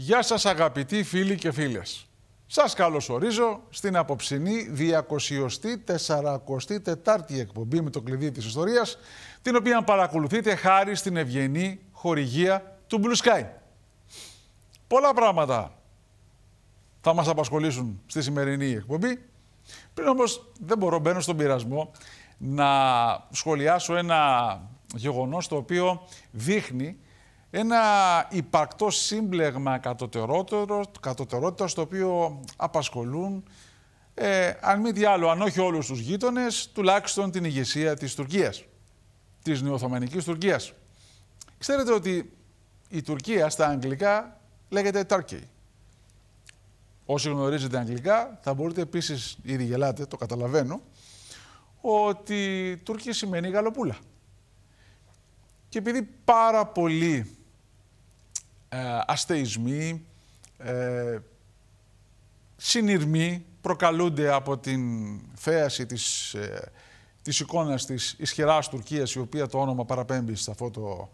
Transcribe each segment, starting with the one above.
Γεια σας αγαπητοί φίλοι και φίλες. Σας καλωσορίζω στην αποψινή 244η εκπομπή με το κλειδί της ιστορίας, την οποία παρακολουθείτε χάρη στην ευγενή χορηγία του Blue Sky. Πολλά πράγματα θα μας απασχολήσουν στη σημερινή εκπομπή. Πριν όμως δεν μπορώ, μπαίνω στον πειρασμό, να σχολιάσω ένα γεγονός το οποίο δείχνει ένα υπαρκτό σύμπλεγμα κατωτερότητα στο οποίο απασχολούν ε, αν μη τι άλλο, αν όχι όλους τους γείτονες, τουλάχιστον την ηγεσία της Τουρκίας, της νεοοθωμανικής Τουρκίας. Ξέρετε ότι η Τουρκία στα αγγλικά λέγεται Turkey. Όσοι γνωρίζετε αγγλικά θα μπορείτε επίσης, ήδη γελάτε, το καταλαβαίνω, ότι Τουρκία σημαίνει γαλοπούλα. Και επειδή πάρα πολλοί ε, αστεισμοί, ε, συνειρμοί προκαλούνται από την θέαση της, ε, της εικόνας της ισχυράς Τουρκίας, η οποία το όνομα παραπέμπει σε αυτό το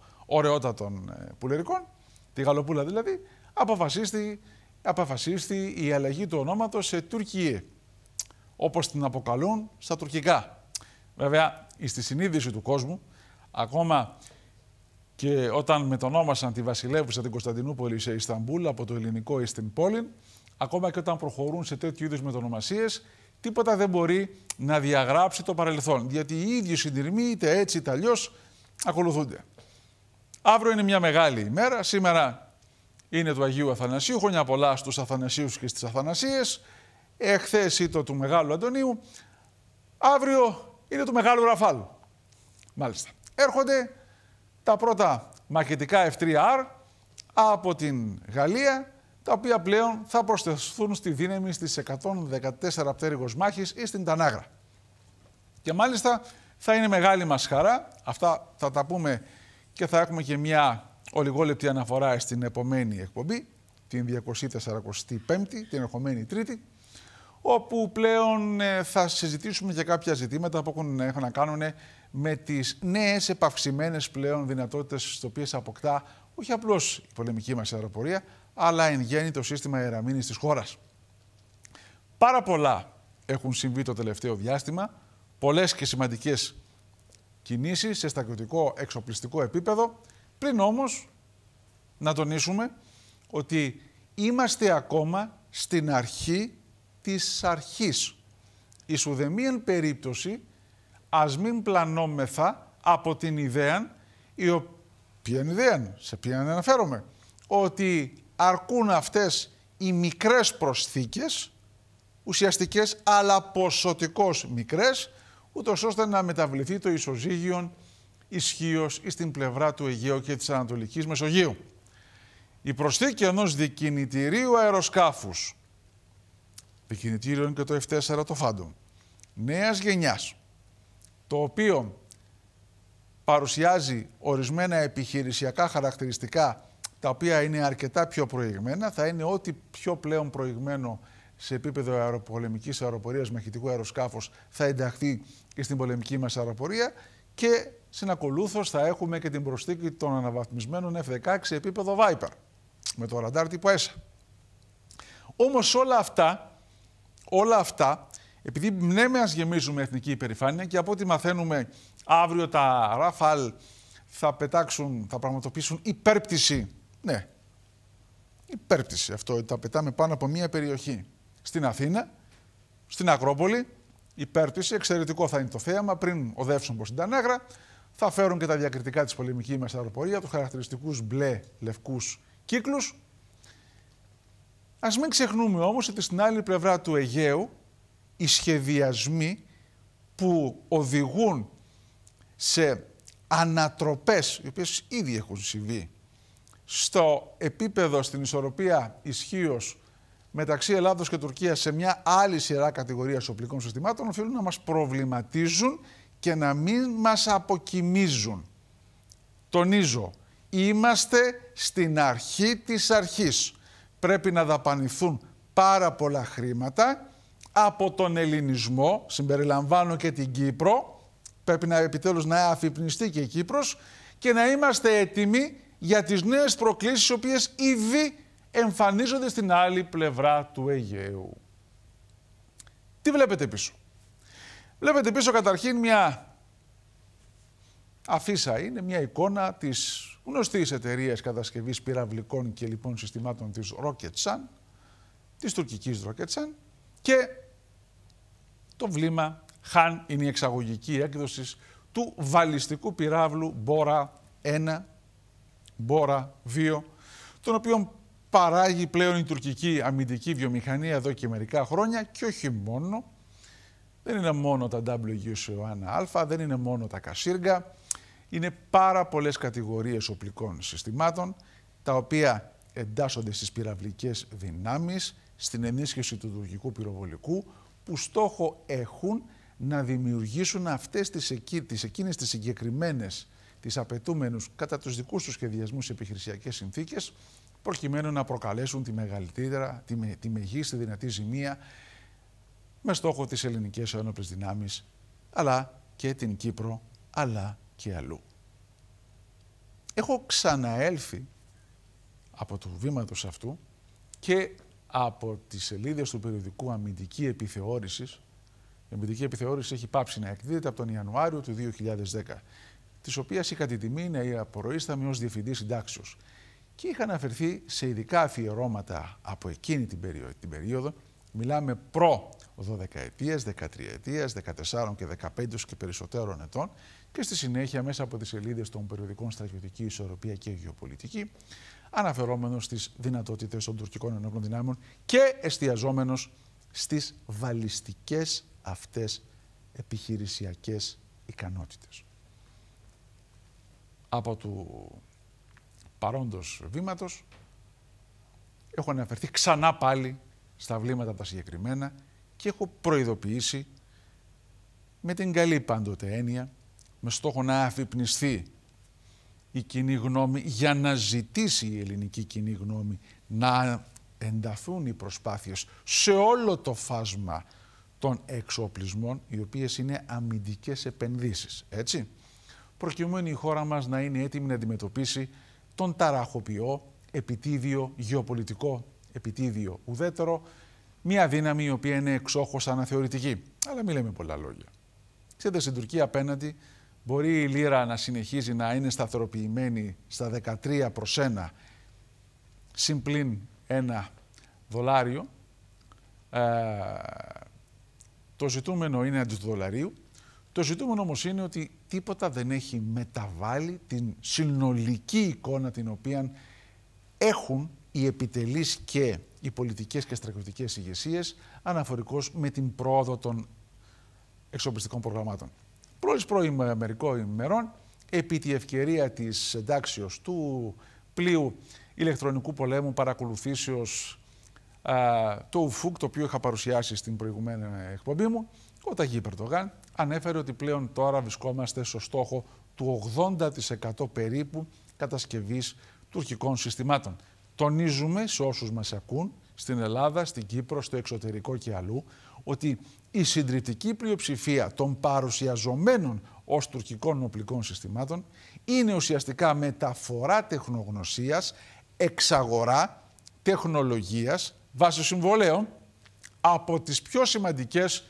ε, πουλερικών, τη Γαλοπούλα δηλαδή, αποφασίστη, αποφασίστη η αλλαγή του ονόματος σε Τουρκία, όπως την αποκαλούν στα τουρκικά. Βέβαια, στη συνείδηση του κόσμου, ακόμα και όταν μετονόμασαν τη βασιλεύουσα την Κωνσταντινούπολη σε Ισταμπούλ από το ελληνικό πολη ακόμα και όταν προχωρούν σε τέτοιου είδους μετονομασίες, τίποτα δεν μπορεί να διαγράψει το παρελθόν. Γιατί οι ίδιοι συντηρημοί, είτε έτσι είτε αλλιώς, ακολουθούνται. Αύριο είναι μια μεγάλη ημέρα. Σήμερα είναι του Αγίου Αθανασίου. χωνιά πολλά στους Αθανασίους και στις Αθανασίες. Εχθές ήταν του Μεγάλου Αντωνίου. Αύριο είναι του Μεγάλου Ραφάλου. Μάλιστα. Έρχονται τα πρώτα μαχητικά F3R από την Γαλλία, τα οποία πλέον θα προσθεθούν στη δύναμη στις 114 πτέρυγος μάχης ή στην Τανάγρα. Και μάλιστα θα είναι μεγάλη μας χαρά, αυτά θα τα πούμε και θα έχουμε και μια ολιγόλεπτη αναφορά στην επομένη εκπομπή, την 245η, την ερχομένη Τρίτη, όπου πλέον ε, θα συζητήσουμε για κάποια ζητήματα που έχουν να κάνουν με τις νέες επαυξημένες πλέον δυνατότητες στις οποίες αποκτά όχι απλώς η πολεμική μας αεροπορία, αλλά εν γέννη το σύστημα αεραμήνης της χώρας. Πάρα πολλά έχουν συμβεί το τελευταίο διάστημα, πολλές και σημαντικές κινήσεις σε στρατιωτικό εξοπλιστικό επίπεδο, πριν όμως να τονίσουμε ότι είμαστε ακόμα στην αρχή της αρχής. Η σουδεμίαν περίπτωση ας μην πλανόμεθα από την ιδέα, η οποία ιδέα, σε ποια αναφέρομαι, ότι αρκούν αυτές οι μικρές προσθήκες, ουσιαστικές αλλά ποσοτικώς μικρές, ούτως ώστε να μεταβληθεί το ισοζύγιο ισχύω στην πλευρά του Αιγαίου και της Ανατολικής Μεσογείου. Η προσθήκη ενός δικινητηρίου αεροσκάφους, δικινητήριο είναι και το F4 το Phantom, νέας γενιάς, το οποίο παρουσιάζει ορισμένα επιχειρησιακά χαρακτηριστικά τα οποία είναι αρκετά πιο προηγμένα, θα είναι ό,τι πιο πλέον προηγμένο σε επίπεδο αεροπολεμικής αεροπορίας, μαχητικού αεροσκάφους θα ενταχθεί και στην πολεμική μας αεροπορία και συνακολούθως θα έχουμε και την προσθήκη των αναβαθμισμένων F-16 επίπεδο Viper με το ραντάρ τύπου ESA. Όμως όλα αυτά, όλα αυτά επειδή ναι, με γεμίζουμε εθνική υπερηφάνεια και από ό,τι μαθαίνουμε αύριο τα Ράφαλ θα πετάξουν, θα πραγματοποιήσουν υπέρπτυση. Ναι, υπέρπτυση αυτό, ότι τα πετάμε πάνω από μία περιοχή. Στην Αθήνα, στην Ακρόπολη, υπέρπτυση, εξαιρετικό θα είναι το θέαμα, πριν οδεύσουν προς την Τανάγρα, θα φέρουν και τα διακριτικά της πολεμική μας αεροπορίας, τους χαρακτηριστικούς μπλε λευκούς κύκλους. Ας μην ξεχνούμε όμως ότι στην άλλη πλευρά του Αιγαίου, οι σχεδιασμοί που οδηγούν σε ανατροπές, οι οποίες ήδη έχουν συμβεί, στο επίπεδο, στην ισορροπία ισχύω μεταξύ Ελλάδος και Τουρκίας σε μια άλλη σειρά κατηγορίας οπλικών συστημάτων, οφείλουν να μας προβληματίζουν και να μην μας αποκοιμίζουν. Τονίζω, είμαστε στην αρχή της αρχής. Πρέπει να δαπανηθούν πάρα πολλά χρήματα από τον ελληνισμό, συμπεριλαμβάνω και την Κύπρο, πρέπει να επιτέλους να αφυπνιστεί και η Κύπρος και να είμαστε έτοιμοι για τις νέες προκλήσεις οι οποίες ήδη εμφανίζονται στην άλλη πλευρά του Αιγαίου. Τι βλέπετε πίσω. Βλέπετε πίσω καταρχήν μια αφίσα είναι μια εικόνα της γνωστής εταιρείας κατασκευής πυραυλικών και λοιπόν συστημάτων της Sun, της τουρκικής Sun, και το βλήμα Χαν είναι η εξαγωγική έκδοση του βαλιστικού πυράβλου Μπόρα 1, Μπόρα 2, τον οποίο παράγει πλέον η τουρκική αμυντική βιομηχανία εδώ και μερικά χρόνια και όχι μόνο. Δεν είναι μόνο τα W 1 Α, δεν είναι μόνο τα Κασίργα. Είναι πάρα πολλές κατηγορίες οπλικών συστημάτων, τα οποία εντάσσονται στις πυραυλικές δυνάμεις, στην ενίσχυση του τουρκικού πυροβολικού, που στόχο έχουν να δημιουργήσουν αυτές τις, εκεί, τις εκείνες τις συγκεκριμένες τις απαιτούμενους κατά τους δικούς τους σχεδιασμούς επιχειρησιακές συνθήκες προκειμένου να προκαλέσουν τη μεγαλύτερα, τη, με, τη μεγίστη δυνατή ζημία με στόχο τις ελληνικές ένοπλες δυνάμεις αλλά και την Κύπρο αλλά και αλλού. Έχω ξαναέλθει από του βήματος αυτού και από τις σελίδες του περιοδικού Αμυντική Επιθεώρησης. Η Αμυντική Επιθεώρηση έχει πάψει να εκδίδεται από τον Ιανουάριο του 2010, της οποίας είχα τη τιμή να απορροήσταμαι ως διευθυντή συντάξεως. Και είχα αναφερθεί σε ειδικά αφιερώματα από εκείνη την περίοδο, την περίοδο μιλάμε προ 12 ετίας, 13 ετία, 14 και 15 και περισσότερων ετών και στη συνέχεια μέσα από τις σελίδες των περιοδικών Στρατιωτική Ισορροπία και Γεωπολιτική αναφερόμενος στις δυνατότητες των τουρκικών ενόπλων δυνάμεων και εστιαζόμενος στις βαλιστικές αυτές επιχειρησιακές ικανότητες. Από του παρόντος βήματος έχω αναφερθεί ξανά πάλι στα βλήματα τα συγκεκριμένα και έχω προειδοποιήσει με την καλή πάντοτε έννοια, με στόχο να αφυπνιστεί η κοινή γνώμη για να ζητήσει η ελληνική κοινή γνώμη να ενταθούν οι προσπάθειες σε όλο το φάσμα των εξοπλισμών, οι οποίες είναι αμυντικές επενδύσεις, έτσι, προκειμένου η χώρα μας να είναι έτοιμη να αντιμετωπίσει τον ταραχοποιό, επιτίδιο, γεωπολιτικό επιτίδιο ουδέτερο, μια δύναμη η οποία είναι εξόχως αναθεωρητική. Αλλά μην λέμε πολλά λόγια. Ξέρετε, στην Τουρκία απέναντι Μπορεί η λίρα να συνεχίζει να είναι σταθεροποιημένη στα 13 προς 1 συμπλήν ένα δολάριο. Ε, το ζητούμενο είναι αντί του δολαρίου. Το ζητούμενο όμως είναι ότι τίποτα δεν έχει μεταβάλει την συνολική εικόνα την οποία έχουν οι επιτελείς και οι πολιτικές και στρατιωτικές ηγεσίες αναφορικώς με την πρόοδο των εξοπλιστικών προγραμμάτων πρώτης πρώην μερικών ημερών, επί τη ευκαιρία της εντάξεως του πλοίου ηλεκτρονικού πολέμου παρακολουθήσεως το ΟΥΦΟΚ, το οποίο είχα παρουσιάσει στην προηγουμένη εκπομπή μου, ο Ταγί Περτογάν ανέφερε ότι πλέον τώρα βρισκόμαστε στο στόχο του 80% περίπου κατασκευής τουρκικών συστημάτων. Τονίζουμε σε όσους μας ακούν στην Ελλάδα, στην Κύπρο, στο εξωτερικό και αλλού, ότι η συντριπτική πλειοψηφία των παρουσιαζομένων ως τουρκικών οπλικών συστημάτων είναι ουσιαστικά μεταφορά τεχνογνωσίας, εξαγορά τεχνολογίας βάσει συμβολέων από τις πιο σημαντικές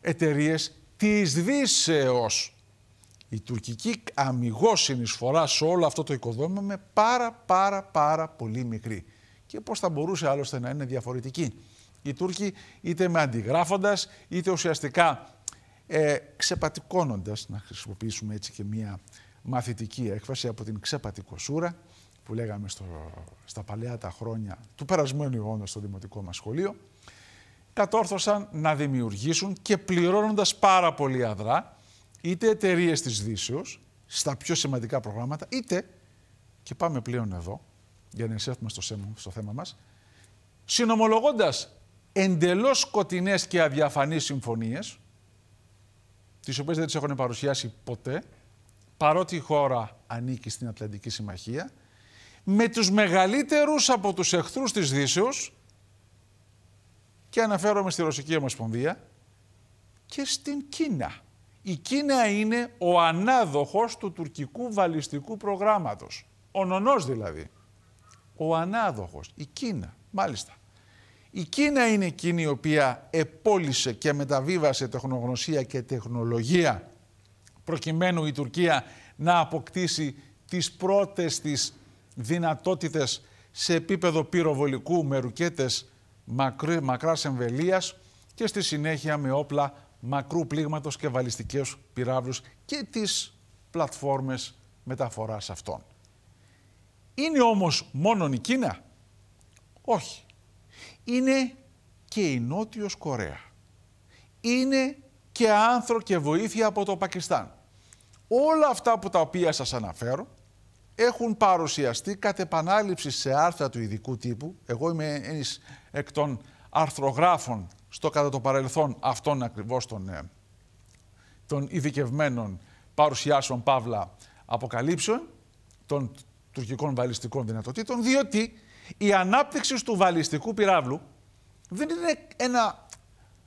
εταιρείες της Δύσεως. Η τουρκική αμυγός συνεισφορά σε όλο αυτό το οικοδόμημα είναι πάρα πάρα πάρα πολύ μικρή. Και πώς θα μπορούσε άλλωστε να είναι διαφορετική οι Τούρκοι είτε με αντιγράφοντας είτε ουσιαστικά ε, ξεπατικώνοντας, να χρησιμοποιήσουμε έτσι και μία μαθητική έκφραση από την ξεπατικοσούρα που λέγαμε στο, στα παλαιά τα χρόνια του περασμένου αιώνα στο δημοτικό μας σχολείο, κατόρθωσαν να δημιουργήσουν και πληρώνοντας πάρα πολύ αδρά είτε εταιρείες της Δύσεως στα πιο σημαντικά προγράμματα, είτε, και πάμε πλέον εδώ, για να εισέλθουμε στο, στο θέμα μας, συνομολογώντας εντελώς σκοτεινές και αδιαφανείς συμφωνίες, τις οποίες δεν τις έχουν παρουσιάσει ποτέ, παρότι η χώρα ανήκει στην Ατλαντική Συμμαχία, με τους μεγαλύτερους από τους εχθρούς της Δύσεως και αναφέρομαι στη Ρωσική Ομοσπονδία και στην Κίνα. Η Κίνα είναι ο ανάδοχος του τουρκικού βαλιστικού προγράμματος. Ο νονός δηλαδή. Ο ανάδοχος. Η Κίνα. Μάλιστα. Η Κίνα είναι εκείνη η οποία επόλυσε και μεταβίβασε τεχνογνωσία και τεχνολογία προκειμένου η Τουρκία να αποκτήσει τις πρώτες της δυνατότητες σε επίπεδο πυροβολικού με ρουκέτες μακρύ, μακράς εμβελίας και στη συνέχεια με όπλα μακρού πλήγματος και βαλιστικές πυράβλους και τις πλατφόρμες μεταφοράς αυτών. Είναι όμως μόνον η Κίνα? Όχι είναι και η Νότιος Κορέα. Είναι και άνθρωποι και βοήθεια από το Πακιστάν. Όλα αυτά που τα οποία σας αναφέρω έχουν παρουσιαστεί κατ' επανάληψη σε άρθρα του ειδικού τύπου. Εγώ είμαι ένας εκ των αρθρογράφων στο κατά το παρελθόν αυτών ακριβώς των, ε, των ειδικευμένων παρουσιάσεων Παύλα Αποκαλύψεων των τουρκικών βαλιστικών δυνατοτήτων, διότι η ανάπτυξη του βαλιστικού πυράβλου δεν είναι ένα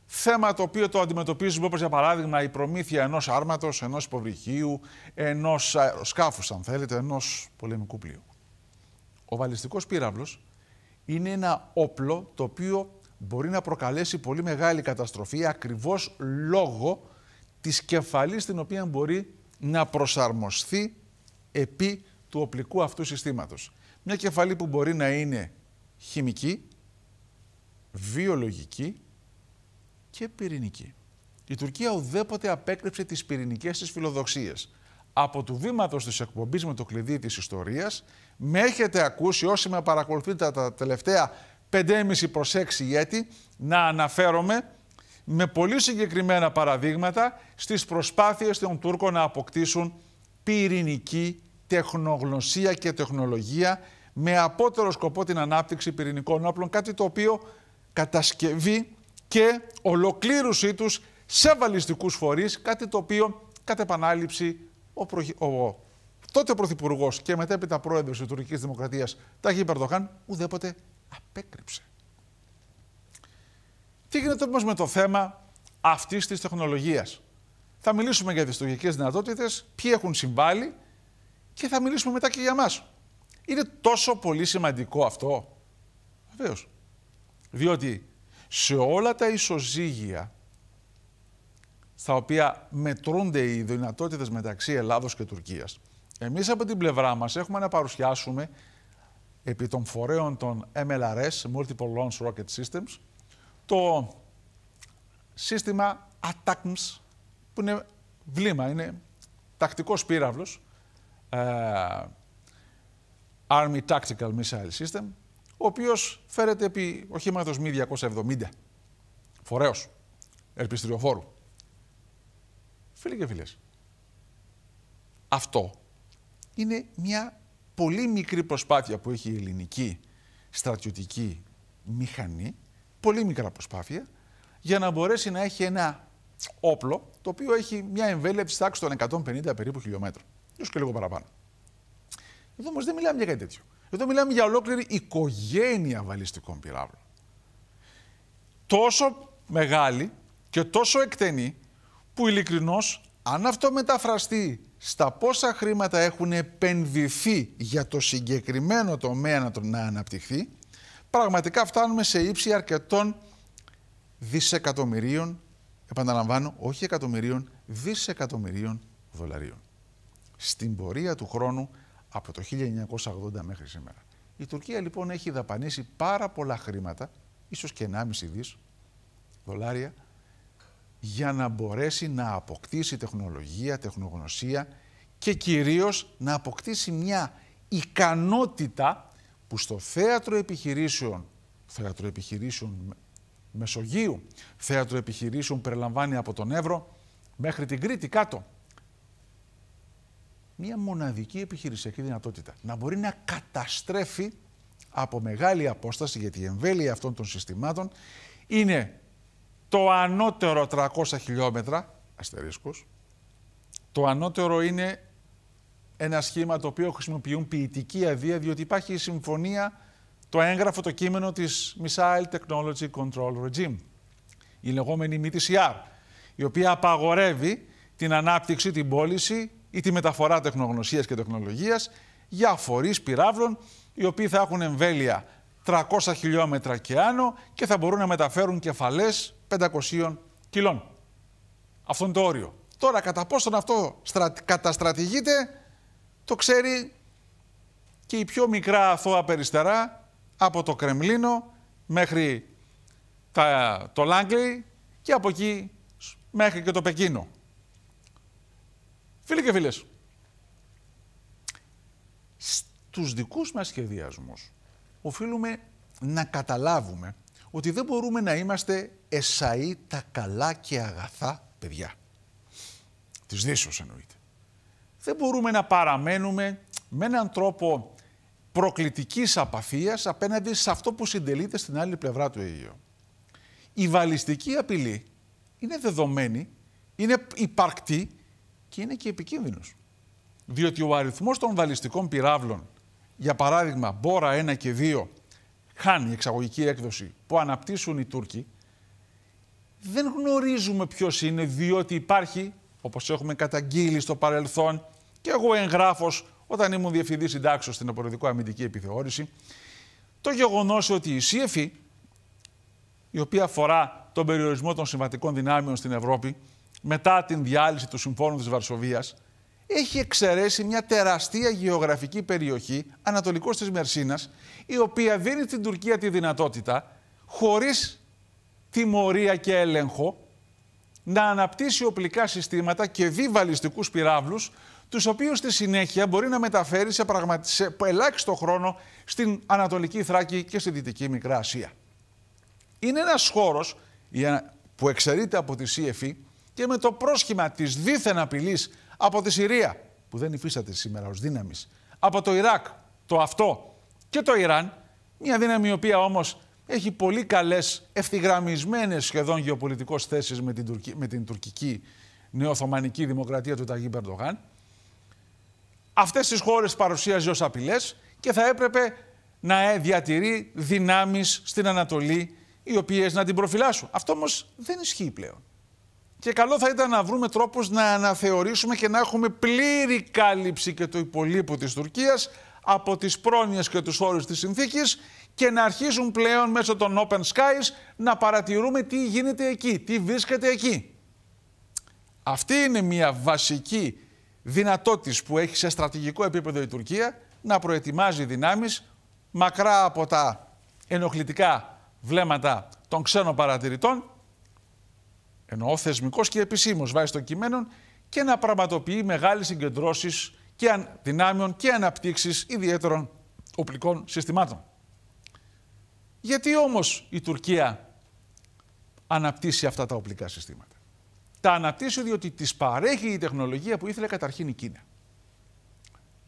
θέμα το οποίο το αντιμετωπίζουμε όπως για παράδειγμα η προμήθεια ενός άρματος, ενός υποβρυχίου, ενός σκάφους αν θέλετε, ενός πολεμικού πλοίου. Ο βαλιστικός πύραυλος είναι ένα όπλο το οποίο μπορεί να προκαλέσει πολύ μεγάλη καταστροφή ακριβώς λόγω της κεφαλής την οποία μπορεί να προσαρμοστεί επί του οπλικού αυτού συστήματος. Μια κεφαλή που μπορεί να είναι χημική, βιολογική και πυρηνική. Η Τουρκία ουδέποτε απέκρυψε τις πυρηνικές της φιλοδοξίες. Από του βήματος της εκπομπής με το κλειδί της ιστορίας, με έχετε ακούσει όσοι με παρακολουθείτε τα τελευταία 5,5 προς 6 έτη, να αναφέρομαι με πολύ συγκεκριμένα παραδείγματα στις προσπάθειες των Τούρκων να αποκτήσουν πυρηνική τεχνογνωσία και τεχνολογία με απότερο σκοπό την ανάπτυξη πυρηνικών όπλων, κάτι το οποίο κατασκευή και ολοκλήρωσή τους σε βαλιστικούς φορείς, κάτι το οποίο κατ' επανάληψη ο, ο τότε Πρωθυπουργός και μετέπειτα Πρόεδρος της τουρκική Δημοκρατίας, Ταχύ Περδοχάν ουδέποτε απέκρυψε. Τι γίνεται όμως με το θέμα αυτής της τεχνολογίας. Θα μιλήσουμε για τις τουρκικέ δυνατότητες, ποιοι έχουν συμβάλει και θα μιλήσουμε μετά και για μας. Είναι τόσο πολύ σημαντικό αυτό. Βεβαίως. Διότι σε όλα τα ισοζύγια στα οποία μετρούνται οι δυνατότητες μεταξύ Ελλάδος και Τουρκίας, εμείς από την πλευρά μας έχουμε να παρουσιάσουμε επί των φορέων των MLRS, Multiple Launch Rocket Systems, το σύστημα ATACMS, που είναι βλήμα, είναι τακτικός πύραυλος, ε, Army Tactical Missile System, ο οποίος φέρεται επί οχήματος μη 270, φορέως, ελπιστηριοφόρου. Φίλοι και φίλες, αυτό είναι μια πολύ μικρή προσπάθεια που έχει η ελληνική στρατιωτική μηχανή, πολύ μικρά προσπάθεια, για να μπορέσει να έχει ένα όπλο το οποίο έχει μια εμβέλεια της τάξης των 150 περίπου χιλιόμετρων και λίγο παραπάνω. Εδώ όμως δεν μιλάμε για κάτι τέτοιο. Εδώ μιλάμε για ολόκληρη οικογένεια βαλιστικών πυράβλων. Τόσο μεγάλη και τόσο εκτενή που ειλικρινώς, αν αυτό μεταφραστεί στα πόσα χρήματα έχουν επενδυθεί για το συγκεκριμένο τομέα να, να αναπτυχθεί, πραγματικά φτάνουμε σε ύψη αρκετών δισεκατομμυρίων, επαναλαμβάνω, όχι εκατομμυρίων, δισεκατομμυρίων δολαρίων στην πορεία του χρόνου από το 1980 μέχρι σήμερα. Η Τουρκία λοιπόν έχει δαπανίσει πάρα πολλά χρήματα, ίσως και 1,5 δις δολάρια, για να μπορέσει να αποκτήσει τεχνολογία, τεχνογνωσία και κυρίως να αποκτήσει μια ικανότητα που στο θέατρο επιχειρήσεων, θέατρο επιχειρήσεων Μεσογείου, θέατρο επιχειρήσεων περιλαμβάνει από τον Εύρο μέχρι την Κρήτη κάτω, μία μοναδική επιχειρησιακή δυνατότητα. Να μπορεί να καταστρέφει από μεγάλη απόσταση, γιατί η εμβέλεια αυτών των συστημάτων είναι το ανώτερο 300 χιλιόμετρα, αστερίσκος, το ανώτερο είναι ένα σχήμα το οποίο χρησιμοποιούν ποιητική αδεία, διότι υπάρχει η συμφωνία, το έγγραφο, το κείμενο της Missile Technology Control Regime, η λεγόμενη MTCR, η οποία απαγορεύει την ανάπτυξη, την πώληση ή τη μεταφορά τεχνογνωσίας και τεχνολογίας για φορείς πυράβλων οι οποίοι θα έχουν εμβέλεια 300 χιλιόμετρα και άνω και θα μπορούν να μεταφέρουν κεφαλές 500 κιλών. Αυτό είναι το όριο. Τώρα κατά πόσον αυτό καταστρατηγείται το ξέρει και η πιο μικρά αθώα περιστερά από το Κρεμλίνο μέχρι τα... το Λάγκλι και από εκεί μέχρι και το Πεκίνο. Φίλοι και φίλες, στους δικούς μας σχεδιασμούς οφείλουμε να καταλάβουμε ότι δεν μπορούμε να είμαστε εσαί τα καλά και αγαθά παιδιά. Της Δύσεως εννοείται. Δεν μπορούμε να παραμένουμε με έναν τρόπο προκλητικής απαθίας απέναντι σε αυτό που συντελείται στην άλλη πλευρά του Αιγαίου. Η βαλιστική απειλή είναι δεδομένη, είναι υπαρκτή και είναι και επικίνδυνος. Διότι ο αριθμός των βαλιστικών πυράβλων, για παράδειγμα Μπόρα 1 και 2, χάνει η εξαγωγική έκδοση που αναπτύσσουν οι Τούρκοι, δεν γνωρίζουμε ποιος είναι διότι υπάρχει, όπως έχουμε καταγγείλει στο παρελθόν, και εγώ εγγράφος όταν ήμουν διευθυντής συντάξεως στην απορριδικό αμυντική επιθεώρηση, το γεγονός ότι η ΣΥΕΦΗ, η οποία αφορά τον περιορισμό των συμβατικών δυνάμεων στην Ευρώπη, μετά την διάλυση του Συμφώνου της Βαρσοβίας, έχει εξαιρέσει μια τεραστία γεωγραφική περιοχή, ανατολικός της Μερσίνας, η οποία δίνει στην Τουρκία τη δυνατότητα, χωρίς τιμωρία και έλεγχο, να αναπτύσσει οπλικά συστήματα και βιβαλιστικούς πυράβλους, τους οποίους στη συνέχεια μπορεί να μεταφέρει σε, σε ελάχιστο χρόνο στην Ανατολική Θράκη και στη Δυτική Μικρά Ασία. Είναι ένας χώρος που εξαιρείται από τη ΣΥΕΦΗ, και με το πρόσχημα της δίθεν απειλής από τη Συρία, που δεν υφίσταται σήμερα ως δύναμης, από το Ιράκ, το αυτό και το Ιράν, μια δύναμη η οποία όμως έχει πολύ καλές ευθυγραμμισμένες σχεδόν γεωπολιτικές θέσεις με, την με την τουρκική νεοθωμανική δημοκρατία του Ταγί Περντογάν. Αυτές τις χώρες παρουσίαζε ως απειλές, και θα έπρεπε να ε, διατηρεί δυνάμεις στην Ανατολή οι οποίες να την προφυλάσσουν. Αυτό όμως δεν ισχύει πλέον. Και καλό θα ήταν να βρούμε τρόπους να αναθεωρήσουμε και να έχουμε πλήρη κάλυψη και το υπολείπου της Τουρκίας από τις πρόνοιες και τους όρους της συνθήκης και να αρχίσουν πλέον μέσω των Open Skies να παρατηρούμε τι γίνεται εκεί, τι βρίσκεται εκεί. Αυτή είναι μια βασική δυνατότητα που έχει σε στρατηγικό επίπεδο η Τουρκία να προετοιμάζει δυνάμεις μακρά από τα ενοχλητικά βλέμματα των ξένων παρατηρητών ενώ ο θεσμικός και επισήμως βάσει των κειμένων και να πραγματοποιεί μεγάλες συγκεντρώσεις και δυνάμεων και αναπτύξεις ιδιαίτερων οπλικών συστημάτων. Γιατί όμως η Τουρκία αναπτύσσει αυτά τα οπλικά συστήματα. Τα αναπτύσσει διότι τις παρέχει η τεχνολογία που ήθελε καταρχήν η Κίνα.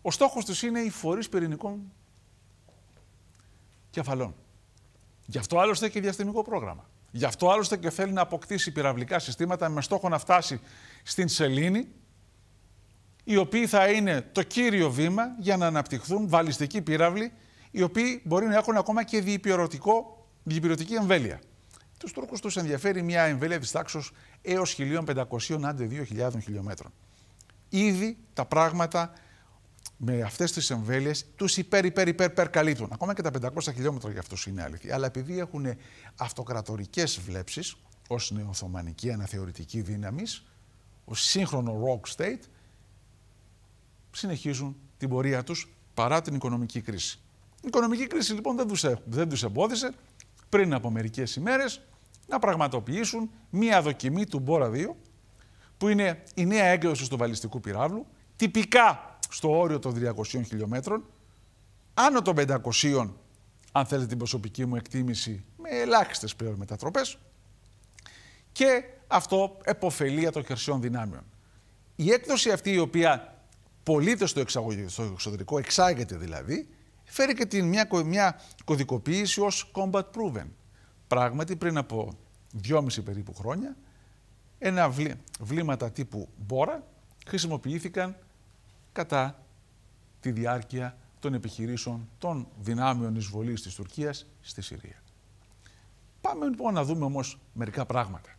Ο στόχος της είναι οι φορείς πυρηνικών κεφαλών. Γι' αυτό άλλωστε και διαστημικό πρόγραμμα. Γι' αυτό άλλωστε και θέλει να αποκτήσει πυραυλικά συστήματα με στόχο να φτάσει στην σελήνη, οι οποίοι θα είναι το κύριο βήμα για να αναπτυχθούν βαλιστικοί πύραυλοι, οι οποίοι μπορεί να έχουν ακόμα και διπυρωτική εμβέλεια. Τους Τούρκους τους ενδιαφέρει μια εμβέλεια της τάξης έως 1.500 άντε 2.000 χιλιόμετρων. Ήδη τα πράγματα με αυτές τις εμβέλειες τους υπέρ, υπέρ, υπέρ, υπέρ καλύπτουν. Ακόμα και τα 500 χιλιόμετρα για αυτούς είναι αλήθεια. Αλλά επειδή έχουν αυτοκρατορικές βλέψεις ως νεοθωμανική αναθεωρητική δύναμη, ως σύγχρονο rock state, συνεχίζουν την πορεία τους παρά την οικονομική κρίση. Η οικονομική κρίση λοιπόν δεν τους δεν τους εμπόδισε πριν από μερικές ημέρες να πραγματοποιήσουν μία δοκιμή του Μπόρα 2, που είναι η νέα έκδοση του βαλιστικού πυράβλου, τυπικά στο όριο των 300 χιλιόμετρων. Άνω των 500, αν θέλετε την προσωπική μου εκτίμηση, με ελάχιστες πλέον μετατροπές. Και αυτό εποφελεί των χερσαίων δυνάμεων. Η έκδοση αυτή η οποία πωλείται στο, εξωτερικό, εξάγεται δηλαδή, φέρει και την μια, μια κωδικοποίηση ως combat proven. Πράγματι πριν από δυόμιση περίπου χρόνια, ένα βλή, βλήματα τύπου μπόρα χρησιμοποιήθηκαν κατά τη διάρκεια των επιχειρήσεων των δυνάμεων εισβολής της Τουρκίας στη Συρία. Πάμε λοιπόν να δούμε όμως μερικά πράγματα.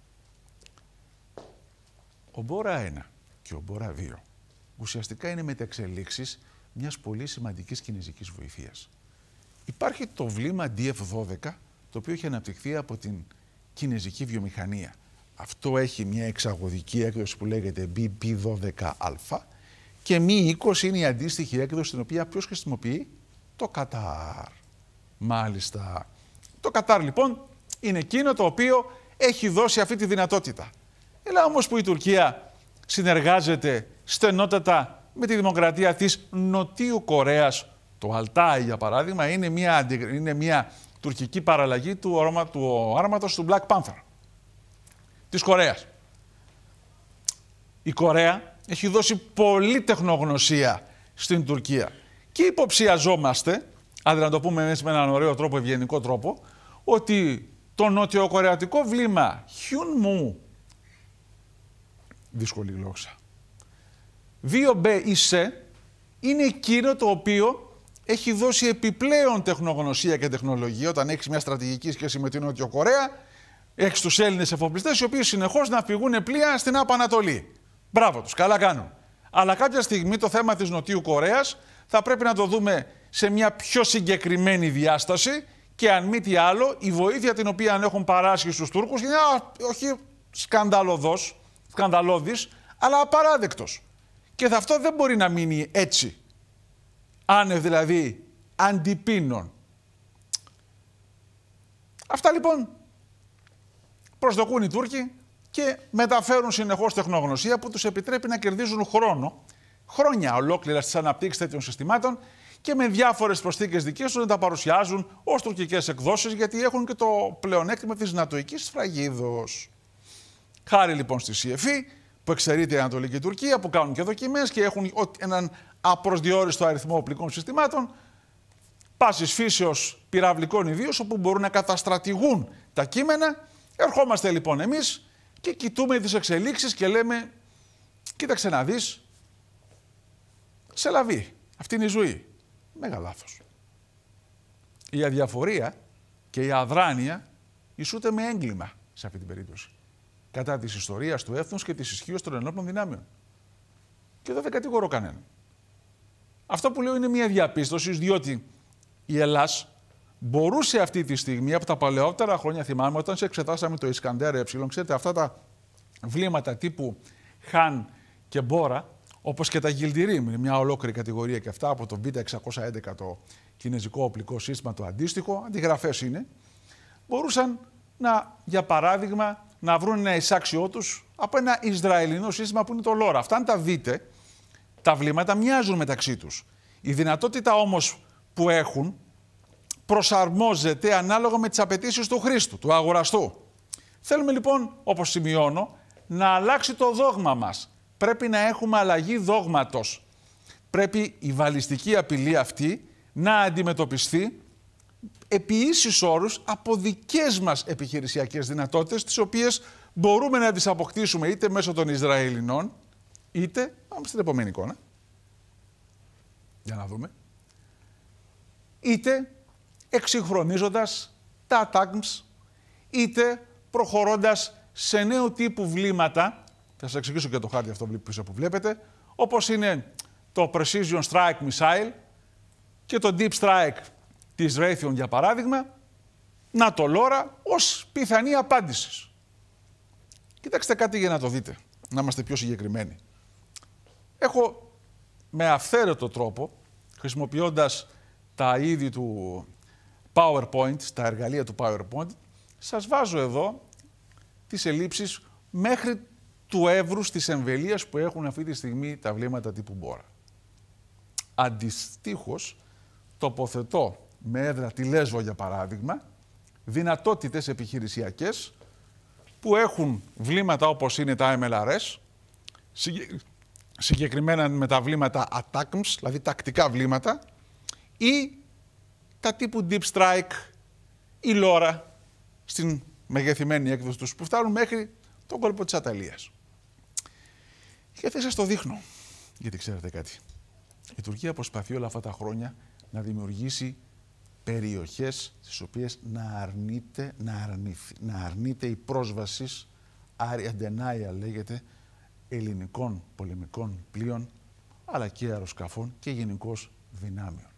Ο Μπόρα 1 και ο Μπόρα 2 ουσιαστικά είναι μεταξελίξεις μιας πολύ σημαντικής κινέζικης βοηθείας. Υπάρχει το βλήμα DF12 το οποίο έχει αναπτυχθεί από την κινέζικη βιομηχανία. Αυτό έχει μια εξαγωγική έκδοση που λέγεται BP12α και μη 20 είναι η αντίστοιχη έκδοση την οποία ποιος χρησιμοποιεί, το Κατάρ. Μάλιστα. Το Κατάρ λοιπόν είναι εκείνο το οποίο έχει δώσει αυτή τη δυνατότητα. Έλα όμως που η Τουρκία συνεργάζεται στενότατα με τη δημοκρατία της Νοτιού Κορέας. Το Αλτάι για παράδειγμα είναι μια, είναι μια τουρκική παραλλαγή του, όρμα... του άρματος του Black Panther της Κορέας. Η Κορέα έχει δώσει πολλή τεχνογνωσία στην Τουρκία. Και υποψιαζόμαστε, αντί να το πούμε εμείς με έναν ωραίο τρόπο, ευγενικό τρόπο, ότι το νοτιοκορεατικό βλήμα Χιουν Μου, δύσκολη γλώσσα, Μπε ή ΣΕ, είναι εκείνο το οποίο έχει δώσει επιπλέον τεχνογνωσία και τεχνολογία όταν έχεις μια στρατηγική σχέση με την Νότιο Κορέα, έχεις τους Έλληνες εφοπλιστές, οι οποίοι συνεχώς να φυγούν πλοία στην Απανατολή. Μπράβο τους, καλά κάνουν. Αλλά κάποια στιγμή το θέμα της Νοτιού Κορέας θα πρέπει να το δούμε σε μια πιο συγκεκριμένη διάσταση και αν μη τι άλλο, η βοήθεια την οποία έχουν παράσχει στους Τούρκους είναι όχι σκανδαλωδός, σκανδαλώδης, αλλά απαράδεκτος. Και αυτό δεν μπορεί να μείνει έτσι. Άνευ δηλαδή αντιπίνων. Αυτά λοιπόν προσδοκούν οι Τούρκοι και μεταφέρουν συνεχώς τεχνογνωσία που τους επιτρέπει να κερδίζουν χρόνο, χρόνια ολόκληρα στις αναπτύξεις τέτοιων συστημάτων και με διάφορες προσθήκες δικές τους να τα παρουσιάζουν ως τουρκικές εκδόσεις, γιατί έχουν και το πλεονέκτημα της νατοική σφραγίδος. Χάρη λοιπόν στη ΣΥΕΦΗ e, που εξαιρείται η Ανατολική Τουρκία που κάνουν και δοκιμές και έχουν έναν απροσδιόριστο αριθμό οπλικών συστημάτων πάσης φύσεως πυραυλικών ιδίως όπου μπορούν να καταστρατηγούν τα κείμενα. Ερχόμαστε λοιπόν εμείς και κοιτούμε τις εξελίξεις και λέμε κοίταξε να δεις, σε λαβεί. Αυτή είναι η ζωή. Μέγα λάθος. Η αδιαφορία και η αδράνεια ισούται με έγκλημα σε αυτή την περίπτωση. Κατά της ιστορίας του έθνους και της ισχύως των ενόπλων δυνάμεων. Και εδώ δεν κατηγορώ κανέναν. Αυτό που λέω είναι μια διαπίστωση, διότι η Ελλάς μπορούσε αυτή τη στιγμή από τα παλαιότερα χρόνια, θυμάμαι, όταν σε εξετάσαμε το Ισκαντέρ Ε, ξέρετε, αυτά τα βλήματα τύπου Χαν και Μπόρα, όπως και τα Γιλντιρίμ, είναι μια ολόκληρη κατηγορία και αυτά από το Β611 το κινέζικο οπλικό σύστημα το αντίστοιχο, αντιγραφές είναι, μπορούσαν να, για παράδειγμα, να βρουν ένα εισάξιό τους από ένα Ισραηλινό σύστημα που είναι το Λόρα. Αυτά τα δείτε, τα βλήματα μοιάζουν μεταξύ τους. Η δυνατότητα όμως που έχουν προσαρμόζεται ανάλογα με τις απαιτήσεις του χρήστου, του αγοραστού. Θέλουμε λοιπόν, όπως σημειώνω, να αλλάξει το δόγμα μας. Πρέπει να έχουμε αλλαγή δόγματος. Πρέπει η βαλιστική απειλή αυτή να αντιμετωπιστεί επί ίσους όρους από δικές μας επιχειρησιακές δυνατότητες, τις οποίες μπορούμε να τις αποκτήσουμε είτε μέσω των Ισραηλινών, είτε... Πάμε στην επόμενη εικόνα. Για να δούμε. Είτε εξυγχρονίζοντας τα ATACMS, είτε προχωρώντας σε νέου τύπου βλήματα, θα σας εξηγήσω και το χάρτη αυτό πίσω που βλέπετε, όπως είναι το Precision Strike Missile και το Deep Strike της Raytheon για παράδειγμα, να το λόρα ως πιθανή απάντηση. Κοιτάξτε κάτι για να το δείτε, να είμαστε πιο συγκεκριμένοι. Έχω με αυθαίρετο τρόπο, χρησιμοποιώντας τα είδη του PowerPoint, στα εργαλεία του PowerPoint, σας βάζω εδώ τις ελλείψεις μέχρι του εύρους της εμβελίας που έχουν αυτή τη στιγμή τα βλήματα τύπου Μπόρα. Αντιστοίχως, τοποθετώ με έδρα τη Λέσβο για παράδειγμα, δυνατότητες επιχειρησιακές που έχουν βλήματα όπως είναι τα MLRS, συγκεκριμένα με τα βλήματα ATACMS, δηλαδή τακτικά βλήματα, ή τα τύπου Deep Strike ή Λόρα, στην μεγεθυμένη έκδοση τους που φτάνουν μέχρι τον κόλπο της Αταλίας. Και θα σας το δείχνω, γιατί ξέρετε κάτι. Η Τουρκία προσπαθεί όλα αυτά τα χρόνια να δημιουργήσει περιοχές στις οποίες να αρνείται, να να αρνείται η πρόσβαση αριαντενάια λέγεται ελληνικών πολεμικών πλοίων αλλά και αεροσκαφών και γενικώς δυνάμεων.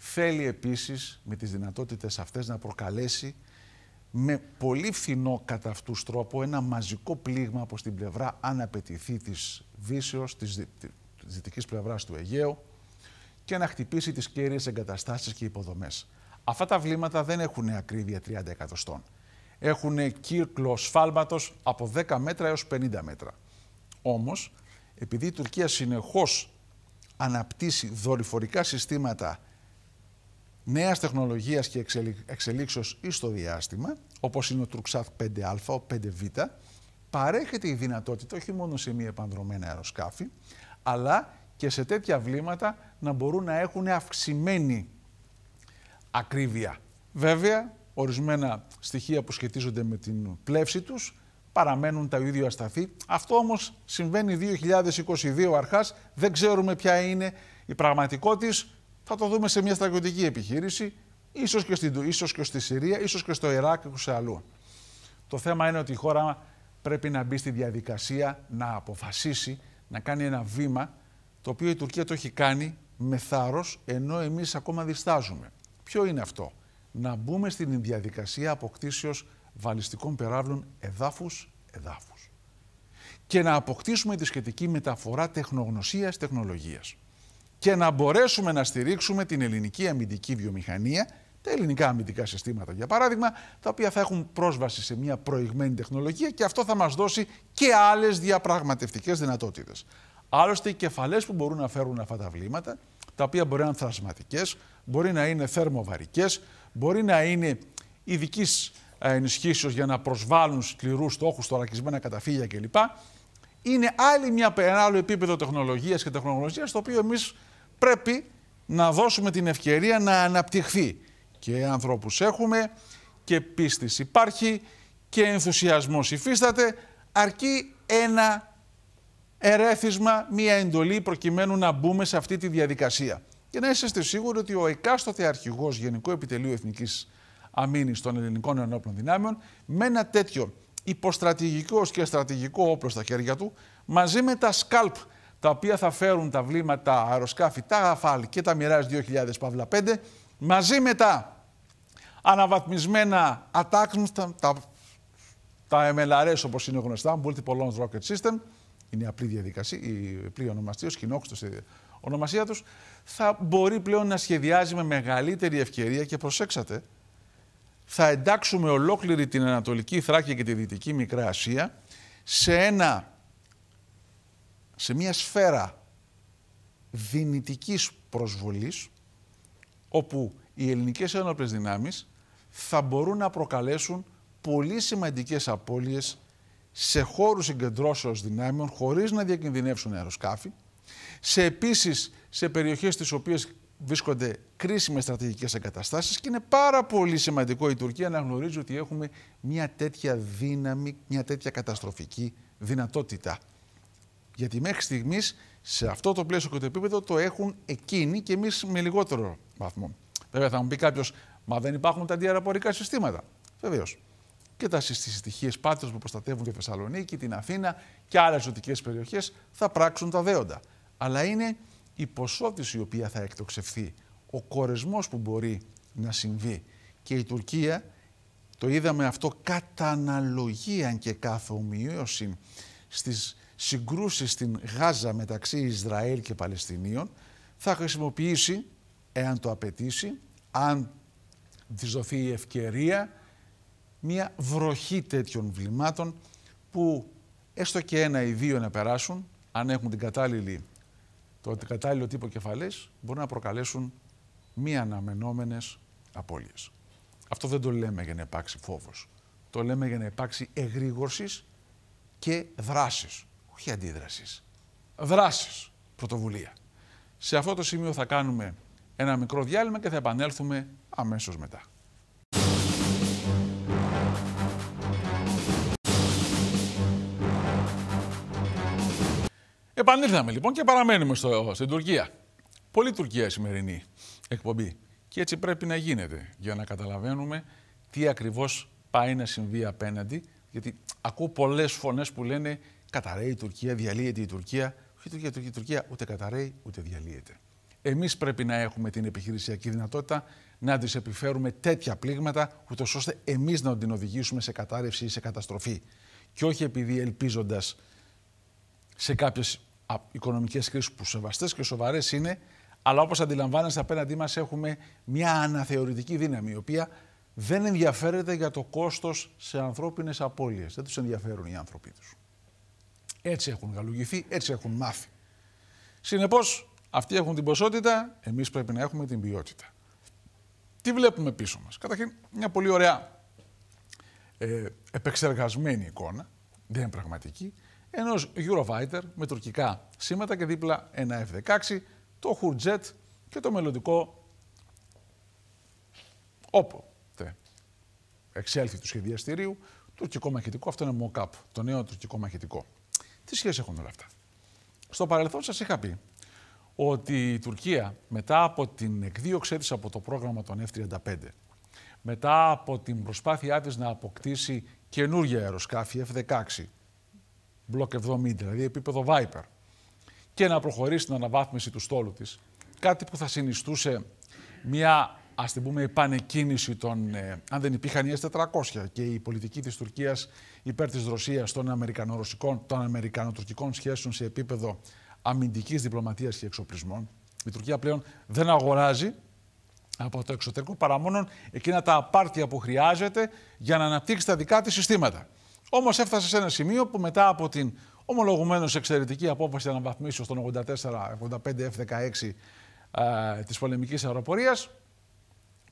Θέλει επίσης με τις δυνατότητες αυτές να προκαλέσει με πολύ φθηνό κατά αυτούς τρόπο ένα μαζικό πλήγμα από την πλευρά αν απαιτηθεί της Βύσεως, της, δυ... της δυτικής πλευράς του Αιγαίου και να χτυπήσει τις κέρυες εγκαταστάσεις και υποδομές. Αυτά τα βλήματα δεν έχουν ακρίβεια 30 εκατοστών. Έχουν κύκλο σφάλματος από 10 μέτρα έως 50 μέτρα. Όμως, επειδή η Τουρκία συνεχώς αναπτύσσει δορυφορικά συστήματα Νέας τεχνολογίας και εξελίξεως η το διάστημα, όπως είναι ο Τρουξάθ 5α, ο 5β, παρέχεται η δυνατότητα όχι μόνο σε μη επανδρομένα αεροσκάφη, αλλά και σε τέτοια βλήματα να μπορούν να έχουν αυξημένη ακρίβεια. Βέβαια, ορισμένα στοιχεία που σχετίζονται με την πλεύση τους παραμένουν τα ίδια ασταθή. Αυτό όμως συμβαίνει 2022 αρχάς, δεν ξέρουμε ποια είναι η πραγματικότητα θα το δούμε σε μια στρατιωτική επιχείρηση, ίσως και, και στη Συρία, ίσως και στο Ιράκ και σε αλλού. Το θέμα είναι ότι η χώρα πρέπει να μπει στη διαδικασία να αποφασίσει, να κάνει ένα βήμα, το οποίο η Τουρκία το έχει κάνει με θάρρος, ενώ εμείς ακόμα διστάζουμε. Ποιο είναι αυτό. Να μπούμε στην διαδικασία αποκτήσεως βαλιστικών περάβλων εδάφους, εδάφους. Και να αποκτήσουμε τη σχετική μεταφορά τεχνογνωσίας, τεχνολογίας και να μπορέσουμε να στηρίξουμε την ελληνική αμυντική βιομηχανία, τα ελληνικά αμυντικά συστήματα για παράδειγμα, τα οποία θα έχουν πρόσβαση σε μια προηγμένη τεχνολογία και αυτό θα μας δώσει και άλλες διαπραγματευτικές δυνατότητες. Άλλωστε οι κεφαλές που μπορούν να φέρουν αυτά τα βλήματα, τα οποία μπορεί να είναι θρασματικές, μπορεί να είναι θερμοβαρικές, μπορεί να είναι ειδικής ε, ενισχύσεως για να προσβάλλουν σκληρούς στόχους, θωρακισμένα καταφύγια κλπ. Είναι άλλη μια, ένα επίπεδο τεχνολογίας και τεχνολογίας, το οποίο εμείς πρέπει να δώσουμε την ευκαιρία να αναπτυχθεί. Και ανθρώπους έχουμε και πίστης υπάρχει και ενθουσιασμός υφίσταται αρκεί ένα ερέθισμα, μία εντολή προκειμένου να μπούμε σε αυτή τη διαδικασία. Και να είστε σίγουροι ότι ο εκάστοτε αρχηγός Γενικού Επιτελείου Εθνικής Αμήνης των Ελληνικών Ενόπλων Δυνάμεων με ένα τέτοιο υποστρατηγικό και στρατηγικό όπλο στα χέρια του μαζί με τα σκάλπ τα οποία θα φέρουν τα βλήματα αεροσκάφη, τα αφάλ και τα Mirage 2000-5 μαζί με τα αναβαθμισμένα Attack τα, τα, τα MLRS όπως είναι γνωστά, Multiple Launch Rocket System, είναι η απλή διαδικασία, η απλή ονομασία, της ονομασία τους, θα μπορεί πλέον να σχεδιάζει με μεγαλύτερη ευκαιρία και προσέξατε, θα εντάξουμε ολόκληρη την Ανατολική Θράκη και τη Δυτική Μικρά Ασία σε ένα σε μια σφαίρα δυνητικής προσβολής, όπου οι ελληνικές ένοπλες δυνάμεις θα μπορούν να προκαλέσουν πολύ σημαντικές απώλειες σε χώρους συγκεντρώσεως δυνάμεων χωρίς να διακινδυνεύσουν αεροσκάφη, σε επίσης σε περιοχές τις οποίες βρίσκονται κρίσιμες στρατηγικές εγκαταστάσεις και είναι πάρα πολύ σημαντικό η Τουρκία να γνωρίζει ότι έχουμε μια τέτοια δύναμη, μια τέτοια καταστροφική δυνατότητα. Γιατί μέχρι στιγμής σε αυτό το πλαίσιο και το επίπεδο το έχουν εκείνοι και εμείς με λιγότερο βαθμό. Βέβαια, θα μου πει κάποιος, μα δεν υπάρχουν τα αντιαεροπορικά συστήματα. Βεβαίως. Και τα συστοιχίε πάτρες που προστατεύουν τη Θεσσαλονίκη, την Αθήνα και άλλες ζωτικές περιοχές θα πράξουν τα δέοντα. Αλλά είναι η ποσότηση η οποία θα εκτοξευθεί, ο κορεσμός που μπορεί να συμβεί. Και η Τουρκία, το είδαμε αυτό κατά αναλογία και ομοίωση στις συγκρούσεις στην Γάζα μεταξύ Ισραήλ και Παλαιστινίων θα χρησιμοποιήσει, εάν το απαιτήσει, αν της δοθεί η ευκαιρία, μια βροχή τέτοιων βλημάτων που έστω και ένα ή δύο να περάσουν, αν έχουν την κατάλληλη, το κατάλληλο τύπο κεφαλές, μπορεί να προκαλέσουν μη αναμενόμενες απώλειες. Αυτό δεν το λέμε για να υπάρξει φόβος. Το λέμε για να υπάρξει εγρήγορσης και δράσης. Όχι αντίδρασης δράσει Πρωτοβουλία. Σε αυτό το σημείο θα κάνουμε ένα μικρό διάλειμμα και θα επανέλθουμε αμέσως μετά. Επανήλθαμε λοιπόν και παραμένουμε στο, στην Τουρκία. Πολύ Τουρκία η σημερινή εκπομπή. Και έτσι πρέπει να γίνεται για να καταλαβαίνουμε τι ακριβώς πάει να συμβεί απέναντι. Γιατί ακούω πολλές φωνές που λένε Καταραίει η Τουρκία, διαλύεται η Τουρκία. Όχι η Τουρκία, η Τουρκία, η Τουρκία ούτε καταραίει ούτε διαλύεται. Εμείς πρέπει να έχουμε την επιχειρησιακή δυνατότητα να τη επιφέρουμε τέτοια πλήγματα, ούτως ώστε εμείς να την οδηγήσουμε σε κατάρρευση ή σε καταστροφή. Και όχι επειδή ελπίζοντας σε κάποιες οικονομικές κρίσεις που σεβαστές και σοβαρές είναι, αλλά όπως αντιλαμβάνεστε, απέναντί μας έχουμε μια αναθεωρητική δύναμη, η οποία δεν ενδιαφέρεται για το κόστος σε ανθρώπινες απώλειες. Δεν τους ενδιαφέρουν οι άνθρωποι τους. Έτσι έχουν γαλουγηθεί, έτσι έχουν μάθει. Συνεπώς, αυτοί έχουν την ποσότητα, εμείς πρέπει να έχουμε την ποιότητα. Τι βλέπουμε πίσω μας. Καταρχήν, μια πολύ ωραία ε, επεξεργασμένη εικόνα, δεν είναι πραγματική, ενός Eurofighter με τουρκικά σήματα και δίπλα ένα F-16, το Hurjet και το μελλοντικό όπο. εξέλθει του σχεδιαστηρίου, τουρκικό μαχητικό, αυτό είναι mock-up, το νέο τουρκικό μαχητικό. Τι σχέση έχουν όλα αυτά. Στο παρελθόν σας είχα πει ότι η Τουρκία μετά από την εκδίωξή της από το πρόγραμμα των F-35, μετά από την προσπάθειά της να αποκτήσει καινούργια αεροσκάφη F-16, Block 70, δηλαδή επίπεδο Viper, και να προχωρήσει στην αναβάθμιση του στόλου της, κάτι που θα συνιστούσε μια ας την πούμε, επανεκκίνηση των. Ε, αν δεν υπήρχαν οι S400 και η πολιτική της Τουρκίας υπέρ της Ρωσίας των Αμερικανο-Ρωσικών, των Αμερικανοτουρκικών σχέσεων σε επίπεδο αμυντικής διπλωματίας και εξοπλισμών. Η Τουρκία πλέον δεν αγοράζει από το εξωτερικό παρά μόνο εκείνα τα απάρτια που χρειάζεται για να αναπτύξει τα δικά της συστήματα. Όμως έφτασε σε ένα σημείο που μετά από την ομολογουμένως εξαιρετική απόφαση αναβαθμίσεω των 84-85 F-16 ε, της πολεμικής αεροπορίας,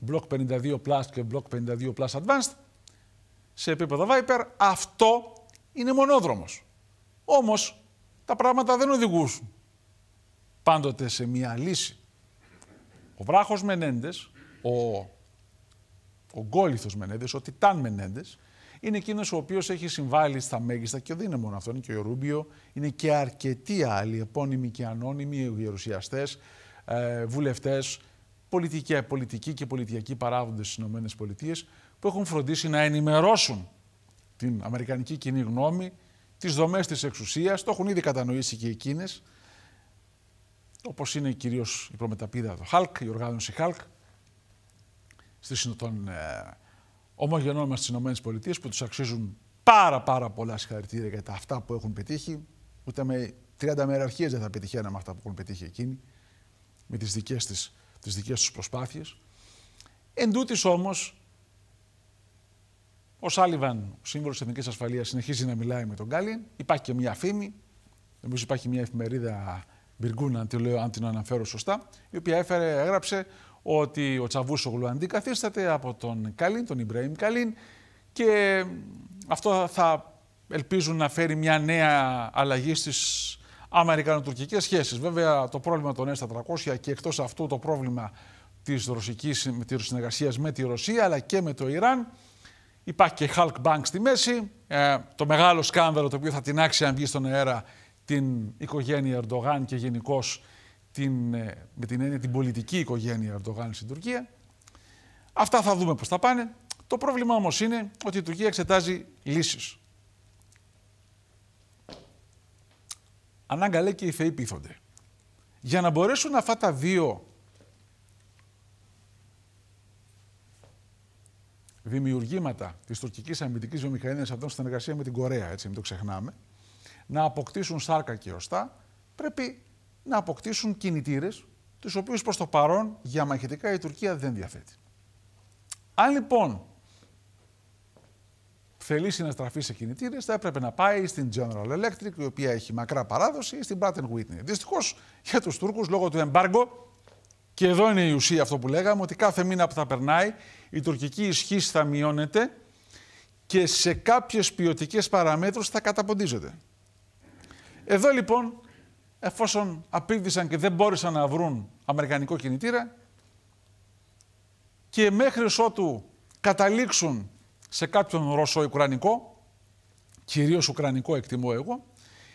Block 52 Plus και Block 52 Plus Advanced σε επίπεδο Viper, αυτό είναι μονόδρομος. Όμως, τα πράγματα δεν οδηγούσουν. πάντοτε σε μία λύση. Ο βράχος Μενέντες, ο, ο γκόλιθος Μενέντες, ο Τιτάν Μενέντες, είναι εκείνος ο οποίος έχει συμβάλει στα μέγιστα και δεν είναι μόνο αυτό, είναι και ο Ρούμπιο, είναι και αρκετοί άλλοι επώνυμοι και ανώνυμοι γερουσιαστέ, ε, βουλευτές, πολιτικοί, πολιτικοί και πολιτιακοί παράγοντες στις ΗΠΑ που έχουν φροντίσει να ενημερώσουν την Αμερικανική κοινή γνώμη, τις δομές της εξουσίας, το έχουν ήδη κατανοήσει και εκείνες, όπως είναι κυρίως η προμεταπίδα του Χαλκ, η οργάνωση Χαλκ, στις, των ε, ομογενών μας στις ΗΠΑ που τους αξίζουν πάρα πάρα πολλά συγχαρητήρια για τα αυτά που έχουν πετύχει. Ούτε με 30 μεραρχίες δεν θα πετυχαίναμε αυτά που έχουν πετύχει εκείνοι με τις δικές της τις δικές τους προσπάθειες. Εν τούτης όμως, ο Σάλιβαν, ο σύμβολος της Εθνικής Ασφαλείας, συνεχίζει να μιλάει με τον Καλίν. Υπάρχει και μια φήμη, νομίζω υπάρχει μια εφημερίδα Μπυργκούν, αν, αν την αναφέρω σωστά, η οποία έφερε, έγραψε ότι ο Τσαβούσογλου αντικαθίσταται από τον Καλίν, τον Ιμπραήμ Καλίν και αυτό θα ελπίζουν να φέρει μια νέα αλλαγή στις Αμερικανοτουρκικές σχέσεις. Βέβαια το πρόβλημα των S400 και εκτός αυτού το πρόβλημα της ρωσικής της συνεργασίας με τη Ρωσία αλλά και με το Ιράν. Υπάρχει και Hulk Bank στη μέση, ε, το μεγάλο σκάνδαλο το οποίο θα άξει αν βγει στον αέρα την οικογένεια Ερντογάν και γενικώς ε, με την έννοια την πολιτική οικογένεια Ερντογάν στην Τουρκία. Αυτά θα δούμε πώς θα πάνε. Το πρόβλημα όμως είναι ότι η Τουρκία εξετάζει λύσεις. ανάγκα λέει και οι θεοί πείθονται. Για να μπορέσουν αυτά τα δύο δημιουργήματα της τουρκικής αμυντικής βιομηχανίας αυτών στην εργασία με την Κορέα, έτσι, μην το ξεχνάμε, να αποκτήσουν σάρκα και οστά, πρέπει να αποκτήσουν κινητήρες, τους οποίους προς το παρόν για μαχητικά η Τουρκία δεν διαθέτει. Αν λοιπόν θελήσει να στραφεί σε κινητήρες, θα έπρεπε να πάει στην General Electric, η οποία έχει μακρά παράδοση, ή στην Pratt Whitney. Δυστυχώς για τους Τούρκους, λόγω του εμπάργκο, και εδώ είναι η ουσία αυτό που λέγαμε, ότι κάθε μήνα που θα περνάει η τουρκική ισχύ θα μειώνεται και σε κάποιες ποιοτικές παραμέτρους θα καταποντίζεται. Εδώ λοιπόν, εφόσον απίδησαν και δεν μπόρεσαν να βρουν αμερικανικό κινητήρα, και μέχρι ότου καταλήξουν σε κάποιον Ρώσο-Ουκρανικό, κυρίως Ουκρανικό εκτιμώ εγώ,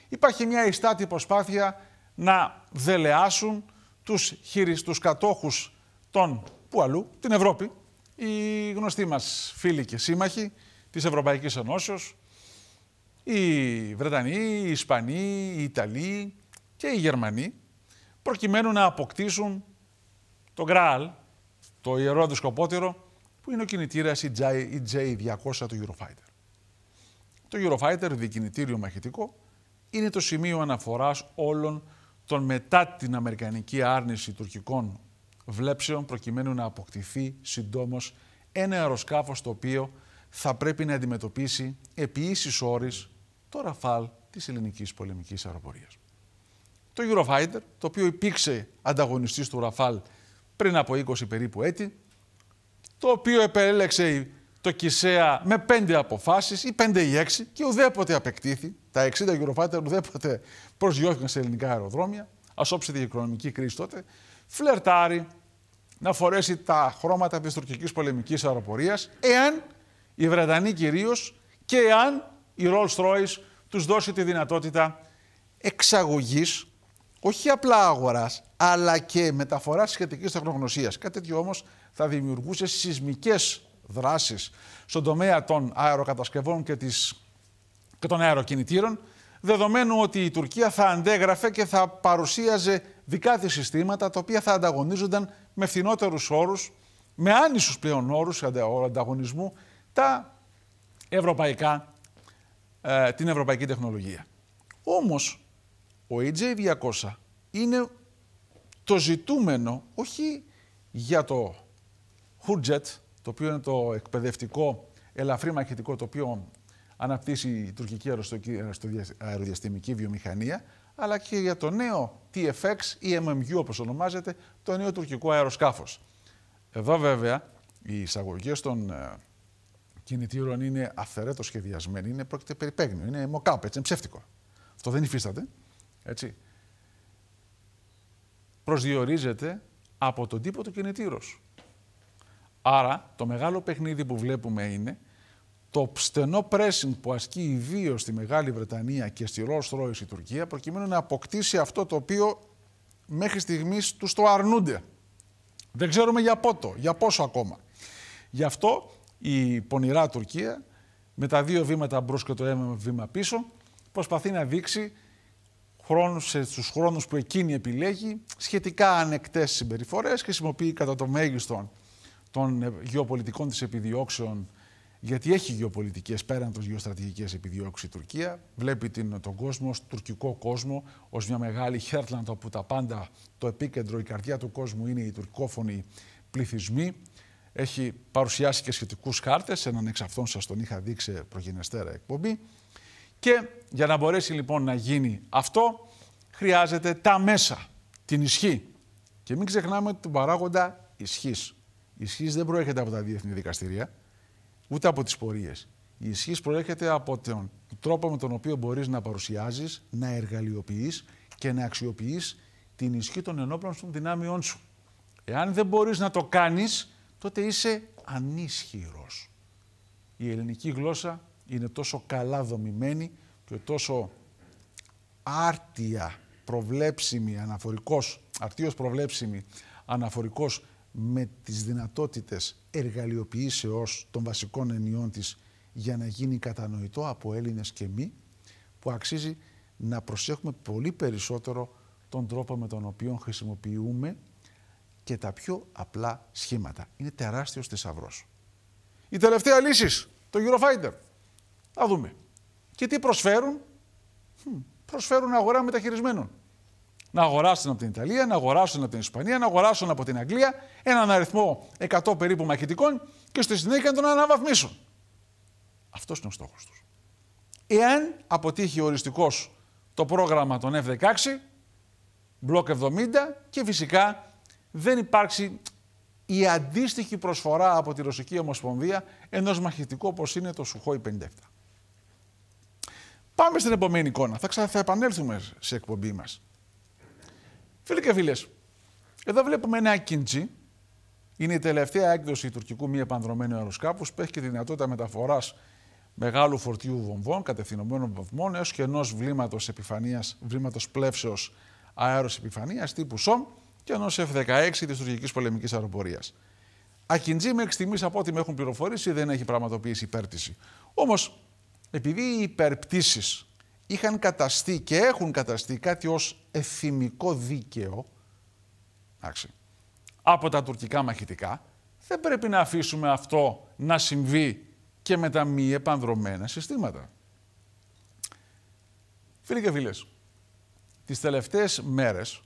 υπάρχει μια ιστάτη προσπάθεια να δελεάσουν τους χειριστούς κατόχους των που αλλού, την Ευρώπη, οι γνωστοί μας φίλοι και σύμμαχοι της Ευρωπαϊκής Ενώσεως, οι Βρετανοί, οι Ισπανοί, οι Ιταλοί και οι Γερμανοί, προκειμένου να αποκτήσουν τον Γκράλ, το Ιερό αντισκοπότηρο, που είναι ο κινητήρας EJ200 του Eurofighter. Το Eurofighter δικινητήριο μαχητικό είναι το σημείο αναφοράς όλων των μετά την Αμερικανική άρνηση τουρκικών βλέψεων προκειμένου να αποκτηθεί συντόμως ένα αεροσκάφος το οποίο θα πρέπει να αντιμετωπίσει επί ίσης όρης το ραφάλ της ελληνικής πολεμικής αεροπορίας. Το Eurofighter, το οποίο υπήρξε ανταγωνιστής του ραφάλ πριν από 20 περίπου έτη, το οποίο επέλεξε το Κισέα με πέντε αποφάσεις, ή πέντε ή έξι, και ουδέποτε απεκτήθη. Τα 60 Eurofighter ουδέποτε προσγειώθηκαν σε ελληνικά αεροδρόμια. Ας όψει την οικονομική κρίση τότε. Φλερτάρει να φορέσει τα χρώματα της τουρκικής πολεμικής αεροπορίας, εάν οι Βρετανοί κυρίως και εάν η Rolls Royce τους δώσει τη δυνατότητα εξαγωγής όχι απλά αγοράς, αλλά και μεταφοράς σχετικής τεχνογνωσίας. Κάτι τέτοιο όμως θα δημιουργούσε σεισμικές δράσεις στον τομέα των αεροκατασκευών και, της... και των αεροκινητήρων, δεδομένου ότι η Τουρκία θα αντέγραφε και θα παρουσίαζε δικά της συστήματα τα οποία θα ανταγωνίζονταν με φθηνότερους όρους, με άνισους πλέον όρους ανταγωνισμού, τα ευρωπαϊκά, ε, την ευρωπαϊκή τεχνολογία. Όμως, ο AJ 200 είναι το ζητούμενο, όχι για το Hurjet, το οποίο είναι το εκπαιδευτικό ελαφρύ μαχητικό το οποίο αναπτύσσει η τουρκική αεροδιαστημική βιομηχανία, αλλά και για το νέο TFX ή MMU όπως ονομάζεται, το νέο τουρκικό αεροσκάφος. Εδώ βέβαια οι εισαγωγές των ε, κινητήρων αφαιρέτως αυθαιρέτως σχεδιασμένοι, είναι πρόκειται περιπέγνιο, είναι έτσι είναι ψεύτικο. Αυτό δεν υφίσταται. Έτσι. Προσδιορίζεται από τον τύπο του κινητήρος. Άρα, το μεγάλο παιχνίδι που βλέπουμε είναι το στενό pressing που ασκεί η βίω στη Μεγάλη Βρετανία και στη Rolls Royce η Τουρκία, προκειμένου να αποκτήσει αυτό το οποίο μέχρι στιγμής τους το αρνούνται. Δεν ξέρουμε για πότο, για πόσο ακόμα. Γι' αυτό η πονηρά Τουρκία, με τα δύο βήματα μπρος και το ένα βήμα πίσω, προσπαθεί να δείξει χρόνους, στους χρόνους που εκείνη επιλέγει σχετικά ανεκτές συμπεριφορές, χρησιμοποιεί κατά το μέγιστο των ε, γεωπολιτικών της επιδιώξεων γιατί έχει γεωπολιτικές πέραν των γεωστρατηγικές γεωστρατηγικέ επιδιώξεις η Τουρκία. Βλέπει την, τον κόσμο, ως τουρκικό κόσμο, ως μια μεγάλη χέρτλαντα, όπου τα πάντα, το επίκεντρο, η καρδιά του κόσμου είναι οι τουρκόφωνοι πληθυσμοί. Έχει παρουσιάσει και σχετικούς χάρτες. Έναν εξ αυτών σας τον είχα δείξει προγενεστέρα εκπομπή. Και για να μπορέσει λοιπόν να γίνει αυτό, χρειάζεται τα μέσα, την ισχύ. Και μην ξεχνάμε τον παράγοντα ισχύς. Η ισχύς δεν προέρχεται από τα διεθνή δικαστήρια, ούτε από τις πορείες. Η ισχύς προέρχεται από τον τρόπο με τον οποίο μπορείς να παρουσιάζεις, να εργαλειοποιείς και να αξιοποιείς την ισχύ των ενόπλων σου δυνάμειών σου. Εάν δεν μπορείς να το κάνεις, τότε είσαι ανίσχυρος. Η ελληνική γλώσσα είναι τόσο καλά δομημένη και τόσο άρτια προβλέψιμη αναφορικός, αρτίως προβλέψιμη αναφορικός με τις δυνατότητες εργαλειοποιήσεως των βασικών ενιών της για να γίνει κατανοητό από Έλληνες και μη, που αξίζει να προσέχουμε πολύ περισσότερο τον τρόπο με τον οποίο χρησιμοποιούμε και τα πιο απλά σχήματα. Είναι τεράστιος θησαυρός. Η τελευταία λύσης, το Eurofighter. Θα δούμε. Και τι προσφέρουν. Προσφέρουν αγορά μεταχειρισμένων. Να αγοράσουν από την Ιταλία, να αγοράσουν από την Ισπανία, να αγοράσουν από την Αγγλία έναν αριθμό 100 περίπου μαχητικών και στη συνέχεια να τον αναβαθμίσουν. Αυτός είναι ο στόχος τους. Εάν αποτύχει οριστικός το πρόγραμμα των F-16, μπλοκ 70 και φυσικά δεν υπάρξει η αντίστοιχη προσφορά από τη Ρωσική Ομοσπονδία ενός μαχητικού όπως είναι το Σουχόι 57. Πάμε στην επόμενη εικόνα. Θα, ξα... θα επανέλθουμε σε εκπομπή μας. Φίλοι και φίλες, εδώ βλέπουμε ένα κίντζι. Είναι η τελευταία έκδοση τουρκικού μη επανδρομένου αεροσκάφους που έχει και τη δυνατότητα μεταφοράς μεγάλου φορτίου βομβών, κατευθυνωμένων βομβών, έως και ενός βλήματος βλήματος πλεύσεως αέρος επιφανεία τύπου ΣΟΜ και ενός F-16 της τουρκικής πολεμικής αεροπορίας. Ακιντζή μέχρι στιγμής, από ό,τι με έχουν πληροφορήσει, δεν έχει πραγματοποιήσει υπέρτιση. Όμως επειδή οι υπερπτήσεις είχαν καταστεί και έχουν καταστεί κάτι ως εθιμικό δίκαιο εντάξει, από τα τουρκικά μαχητικά, δεν πρέπει να αφήσουμε αυτό να συμβεί και με τα μη επανδρομένα συστήματα. Φίλοι και φίλες, τις τελευταίες μέρες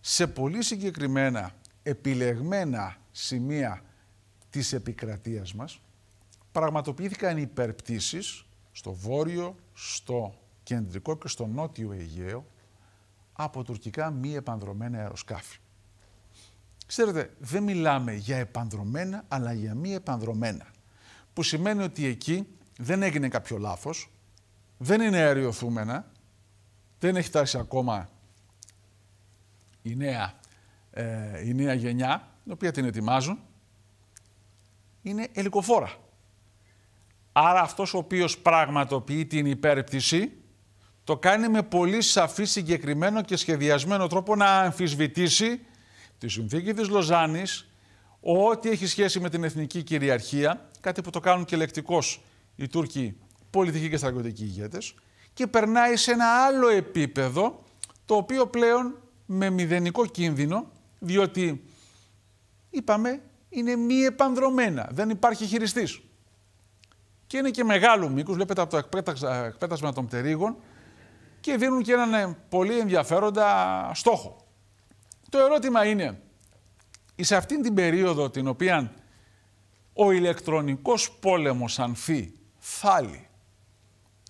σε πολύ συγκεκριμένα επιλεγμένα σημεία της επικρατείας μας πραγματοποιήθηκαν υπερπτήσεις στο βόρειο, στο κεντρικό και στο νότιο Αιγαίο από τουρκικά μη επανδρομένα αεροσκάφη. Ξέρετε, δεν μιλάμε για επανδρομένα, αλλά για μη επανδρομένα. Που σημαίνει ότι εκεί δεν έγινε κάποιο λάθος, δεν είναι αεριοθούμενα, δεν έχει φτάσει ακόμα η νέα, ε, η νέα γενιά, την οποία την ετοιμάζουν, είναι ελικοφόρα. Άρα αυτός ο οποίος πραγματοποιεί την υπέρπτυση το κάνει με πολύ σαφή, συγκεκριμένο και σχεδιασμένο τρόπο να αμφισβητήσει τη συνθήκη της Λοζάνης, ό,τι έχει σχέση με την εθνική κυριαρχία, κάτι που το κάνουν και λεκτικώς οι Τούρκοι πολιτικοί και στρατιωτικοί ηγέτες, και περνάει σε ένα άλλο επίπεδο, το οποίο πλέον με μηδενικό κίνδυνο, διότι είπαμε είναι μη επανδρομένα, δεν υπάρχει χειριστής και είναι και μεγάλου μήκους. Βλέπετε από το εκπέτασμα των πτερήγων και δίνουν και έναν ε, πολύ ενδιαφέροντα στόχο. Το ερώτημα είναι, σε αυτήν την περίοδο την οποία ο ηλεκτρονικός πόλεμος ανθεί, θάλει,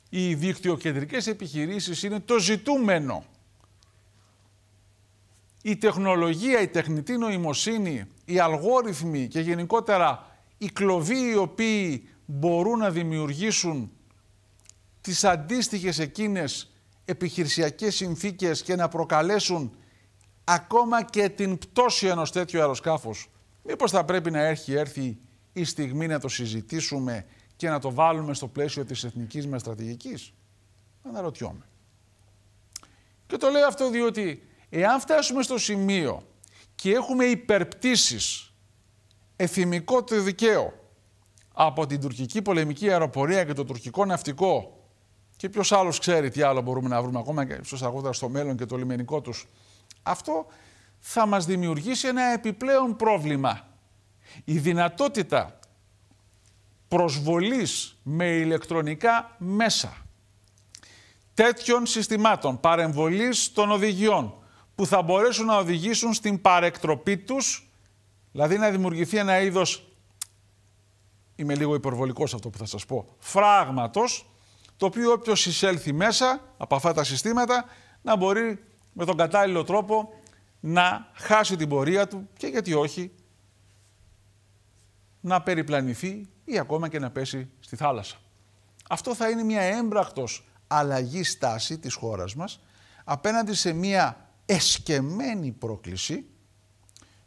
οι δίκτυοκεντρικές επιχειρήσεις είναι το ζητούμενο. Η τεχνολογία, η τεχνητή νοημοσύνη, οι αλγόριθμοι και γενικότερα οι κλωβοί οι οποίοι μπορούν να δημιουργήσουν τις αντίστοιχες εκείνες επιχειρησιακές συνθήκες και να προκαλέσουν ακόμα και την πτώση ενός τέτοιου αεροσκάφους. Μήπως θα πρέπει να έρχει έρθει η στιγμή να το συζητήσουμε και να το βάλουμε στο πλαίσιο της εθνικής μας στρατηγικής. Αναρωτιόμαι. Και το λέω αυτό διότι εάν φτάσουμε στο σημείο και έχουμε υπερπτήσεις εθιμικό το από την τουρκική πολεμική αεροπορία και το τουρκικό ναυτικό. Και ποιος άλλος ξέρει τι άλλο μπορούμε να βρούμε ακόμα και ίσω στο μέλλον και το λιμενικό τους. Αυτό θα μας δημιουργήσει ένα επιπλέον πρόβλημα. Η δυνατότητα προσβολής με ηλεκτρονικά μέσα τέτοιων συστημάτων παρεμβολής των οδηγιών που θα μπορέσουν να οδηγήσουν στην παρεκτροπή τους, δηλαδή να δημιουργηθεί ένα είδος είμαι λίγο υπερβολικός αυτό που θα σας πω, φράγματος, το οποίο όποιος εισέλθει μέσα από αυτά τα συστήματα να μπορεί με τον κατάλληλο τρόπο να χάσει την πορεία του και γιατί όχι να περιπλανηθεί ή ακόμα και να πέσει στη θάλασσα. Αυτό θα είναι μια έμπρακτος αλλαγή στάση της χώρας μας απέναντι σε μια εσκεμμένη πρόκληση.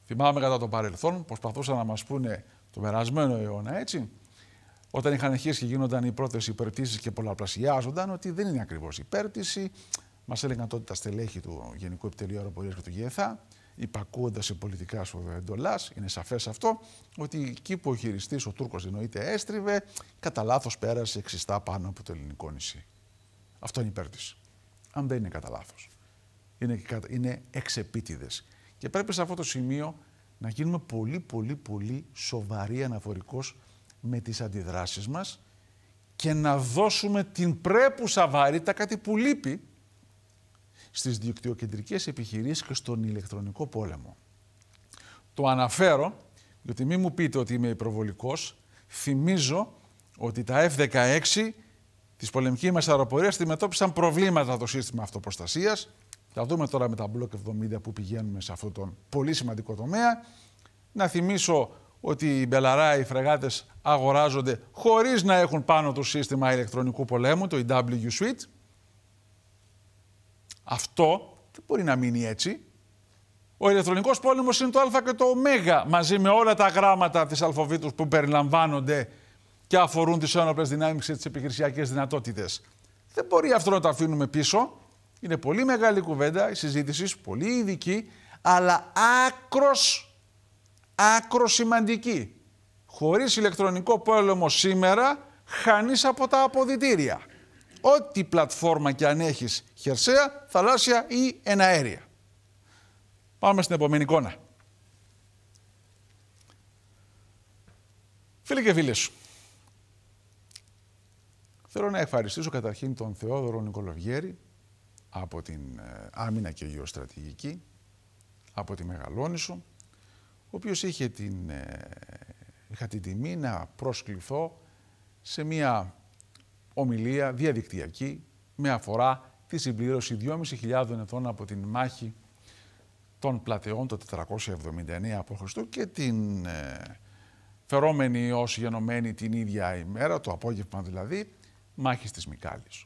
Θυμάμαι κατά το παρελθόν, προσπαθούσαν να μας πούνε τον περασμένο αιώνα, έτσι, όταν είχαν αρχίσει και γίνονταν οι πρώτες υπερτήσεις και πολλαπλασιάζονταν, ότι δεν είναι ακριβώς υπέρτηση. Μας έλεγαν τότε τα στελέχη του Γενικού Επιτελείου Αεροπορίας και του ΓΕΘΑ, υπακούοντας σε πολιτικά σου εντολάς, είναι σαφές αυτό, ότι εκεί που ο χειριστής ο Τούρκος εννοείται έστριβε, κατά λάθος πέρασε εξιστά πάνω από το ελληνικό νησί. Αυτό είναι υπέρτηση. Αν δεν είναι κατά λάθος. Είναι, είναι εξεπίτηδες. Και πρέπει σε αυτό το σημείο να γίνουμε πολύ πολύ πολύ σοβαροί αναφορικώς με τις αντιδράσεις μας και να δώσουμε την πρέπουσα βαρύτητα, κάτι που λείπει, στις δικτυοκεντρικές επιχειρήσεις και στον ηλεκτρονικό πόλεμο. Το αναφέρω, γιατί μην μου πείτε ότι είμαι υπροβολικός. θυμίζω ότι τα F-16 της πολεμικής μας αεροπορίας αντιμετώπισαν προβλήματα το σύστημα αυτοπροστασίας, θα δούμε τώρα με τα μπλοκ 70 που πηγαίνουμε σε αυτόν τον πολύ σημαντικό τομέα. Να θυμίσω ότι οι Μπελαρά, οι φρεγάτες αγοράζονται χωρίς να έχουν πάνω το σύστημα ηλεκτρονικού πολέμου, το EW Suite. Αυτό δεν μπορεί να μείνει έτσι. Ο ηλεκτρονικός πόλεμος είναι το α και το ω μαζί με όλα τα γράμματα της αλφοβήτου που περιλαμβάνονται και αφορούν τις ένοπλες δυνάμεις και τις επιχειρησιακές δυνατότητες. Δεν μπορεί αυτό να το αφήνουμε πίσω. Είναι πολύ μεγάλη κουβέντα η συζήτηση, πολύ ειδική, αλλά άκρος, άκρος σημαντική. Χωρίς ηλεκτρονικό πόλεμο σήμερα χάνεις από τα αποδητήρια. Ό,τι πλατφόρμα και αν έχεις χερσαία, θαλάσσια ή εναέρια. Πάμε στην επόμενη εικόνα. Φίλοι και φίλες, θέλω να ευχαριστήσω καταρχήν τον Θεόδωρο Νικολοβιέρη, από την ε, άμυνα και γεωστρατηγική, από τη Μεγαλόνησο, ο οποίος είχε την, ε, είχα την τιμή να προσκληθώ σε μια ομιλία διαδικτυακή με αφορά τη συμπλήρωση 2.500 ετών από την μάχη των πλατεών το 479 Χριστού και την ε, φερόμενη ως γενομένη την ίδια ημέρα, το απόγευμα δηλαδή, μάχης της Μικάλης.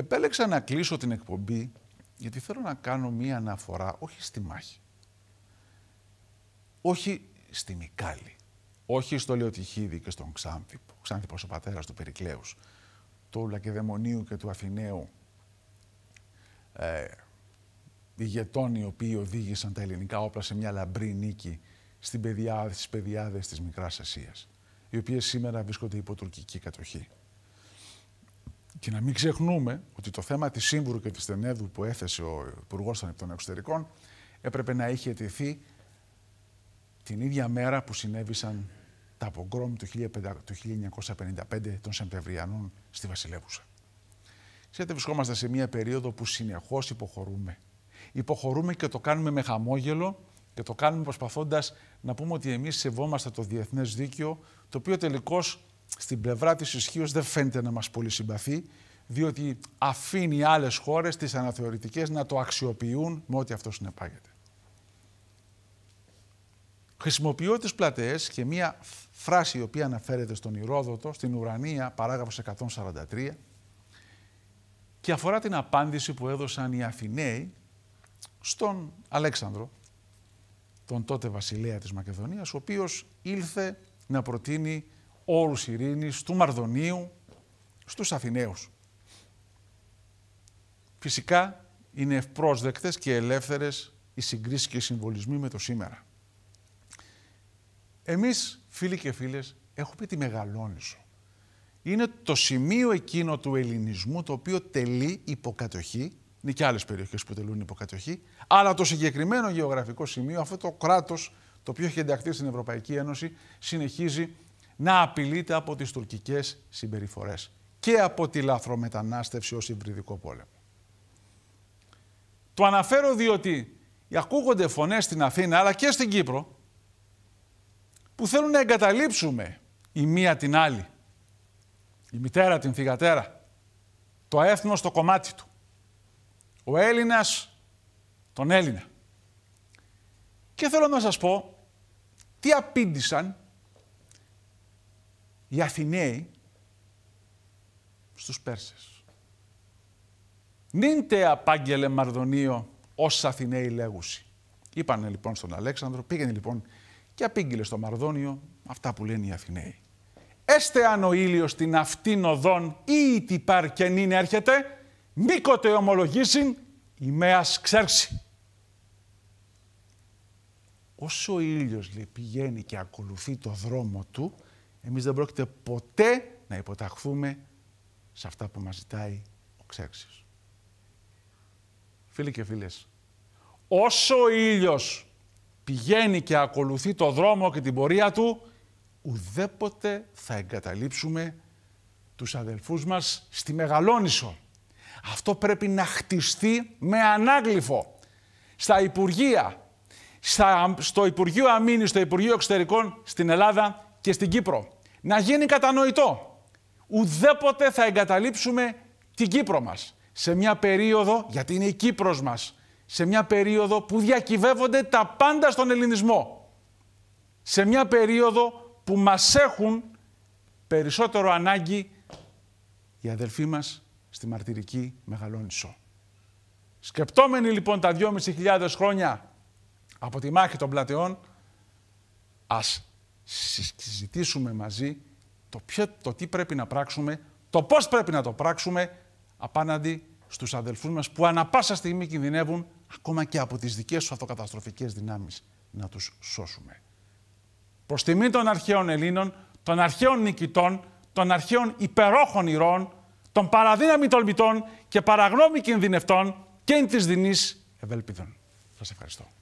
Επέλεξα να κλείσω την εκπομπή γιατί θέλω να κάνω μία αναφορά όχι στη μάχη, όχι στη Μικάλη, όχι στο Λεωτυχίδη και στον Ξάνθιπο, Ξάνθιπος ο πατέρας του Περικλέους, του Λακεδαιμονίου και του Αθηναίου, ε, ηγετών οι οποίοι οδήγησαν τα ελληνικά όπλα σε μια λαμπρή νίκη στην παιδιά, στις παιδιάδες της Μικράς Ασίας, οι οποίες σήμερα βρίσκονται υπό τουρκική κατοχή. Και να μην ξεχνούμε ότι το θέμα της Σύμβουρου και της Τενέδου που έθεσε ο Υπουργός των Εξωτερικών έπρεπε να είχε τεθεί την ίδια μέρα που συνέβησαν τα πογκρόμ του 1955 των Σεπτεμβριανών στη Βασιλεύουσα. Ξέρετε, βρισκόμαστε σε μια περίοδο που συνεχώς υποχωρούμε. Υποχωρούμε και το κάνουμε με χαμόγελο και το κάνουμε προσπαθώντας να πούμε ότι εμείς σεβόμαστε το διεθνές δίκαιο, το οποίο τελικώς στην πλευρά της ισχύως δεν φαίνεται να μας πολύ συμπαθεί, διότι αφήνει άλλες χώρες, τις αναθεωρητικές, να το αξιοποιούν με ό,τι αυτό συνεπάγεται. Χρησιμοποιώ τις πλατεές και μία φράση η οποία αναφέρεται στον Ηρόδοτο, στην Ουρανία, παράγραφος 143, και αφορά την απάντηση που έδωσαν οι Αθηναίοι στον Αλέξανδρο, τον τότε βασιλέα της Μακεδονίας, ο οποίος ήλθε να προτείνει όρους ειρήνης, του Μαρδονίου, στους Αθηναίους. Φυσικά είναι ευπρόσδεκτες και ελεύθερες οι συγκρίσεις και οι συμβολισμοί με το σήμερα. Εμείς φίλοι και φίλες έχουμε τη Μεγαλόνισο. Είναι το σημείο εκείνο του ελληνισμού το οποίο τελεί υποκατοχή, είναι και άλλες περιοχές που τελούν υποκατοχή, αλλά το συγκεκριμένο γεωγραφικό σημείο, αυτό το κράτος το οποίο έχει ενταχθεί στην Ευρωπαϊκή Ένωση, συνεχίζει να απειλείται από τις τουρκικές συμπεριφορές και από τη λαθρομετανάστευση ως υβριδικό πόλεμο. Το αναφέρω διότι ακούγονται φωνές στην Αθήνα αλλά και στην Κύπρο που θέλουν να εγκαταλείψουμε η μία την άλλη, η μητέρα την θυγατέρα, το έθνος στο κομμάτι του, ο Έλληνας τον Έλληνα. Και θέλω να σας πω τι απήντησαν οι Αθηναίοι στους Πέρσες. «Νύντε, τε απάγγελε Μαρδονίο ως Αθηναίοι λέγουσι. Είπανε λοιπόν στον Αλέξανδρο, πήγαινε λοιπόν και απήγγειλε στο Μαρδόνιο αυτά που λένε οι Αθηναίοι. Έστε αν ο ήλιος την αυτήν οδόν ή τι παρκενήν έρχεται, μήκοτε ομολογήσιν ημέας ξέρξη. Όσο ο ήλιος λέει, πηγαίνει και ακολουθεί το δρόμο του, εμείς δεν πρόκειται ποτέ να υποταχθούμε σε αυτά που μας ζητάει ο Ξέρξης. Φίλοι και φίλες, όσο ο ήλιος πηγαίνει και ακολουθεί το δρόμο και την πορεία του, ουδέποτε θα εγκαταλείψουμε τους αδελφούς μας στη Μεγαλόνισο. Αυτό πρέπει να χτιστεί με ανάγλυφο. Στα Υπουργεία, στο Υπουργείο Αμήνης, στο Υπουργείο Εξωτερικών στην Ελλάδα και στην Κύπρο. Να γίνει κατανοητό. Ουδέποτε θα εγκαταλείψουμε την Κύπρο μας. Σε μια περίοδο, γιατί είναι η Κύπρος μας, σε μια περίοδο που διακυβεύονται τα πάντα στον ελληνισμό. Σε μια περίοδο που μας έχουν περισσότερο ανάγκη οι αδελφοί μας στη μαρτυρική Μεγαλόνισσο. Σκεπτόμενοι λοιπόν τα 2.500 χρόνια από τη μάχη των πλατεών, ας συζητήσουμε μαζί το, ποιο, το τι πρέπει να πράξουμε, το πώς πρέπει να το πράξουμε απάντη στους αδελφούς μας που ανα πάσα στιγμή κινδυνεύουν ακόμα και από τις δικές τους αυτοκαταστροφικές δυνάμεις να τους σώσουμε. Προς τιμή των αρχαίων Ελλήνων, των αρχαίων νικητών, των αρχαίων υπερόχων Ηρών των παραδύναμη τολμητών και παραγνώμη κινδυνευτών και εν της δεινής ευελπίδων. Σας ευχαριστώ.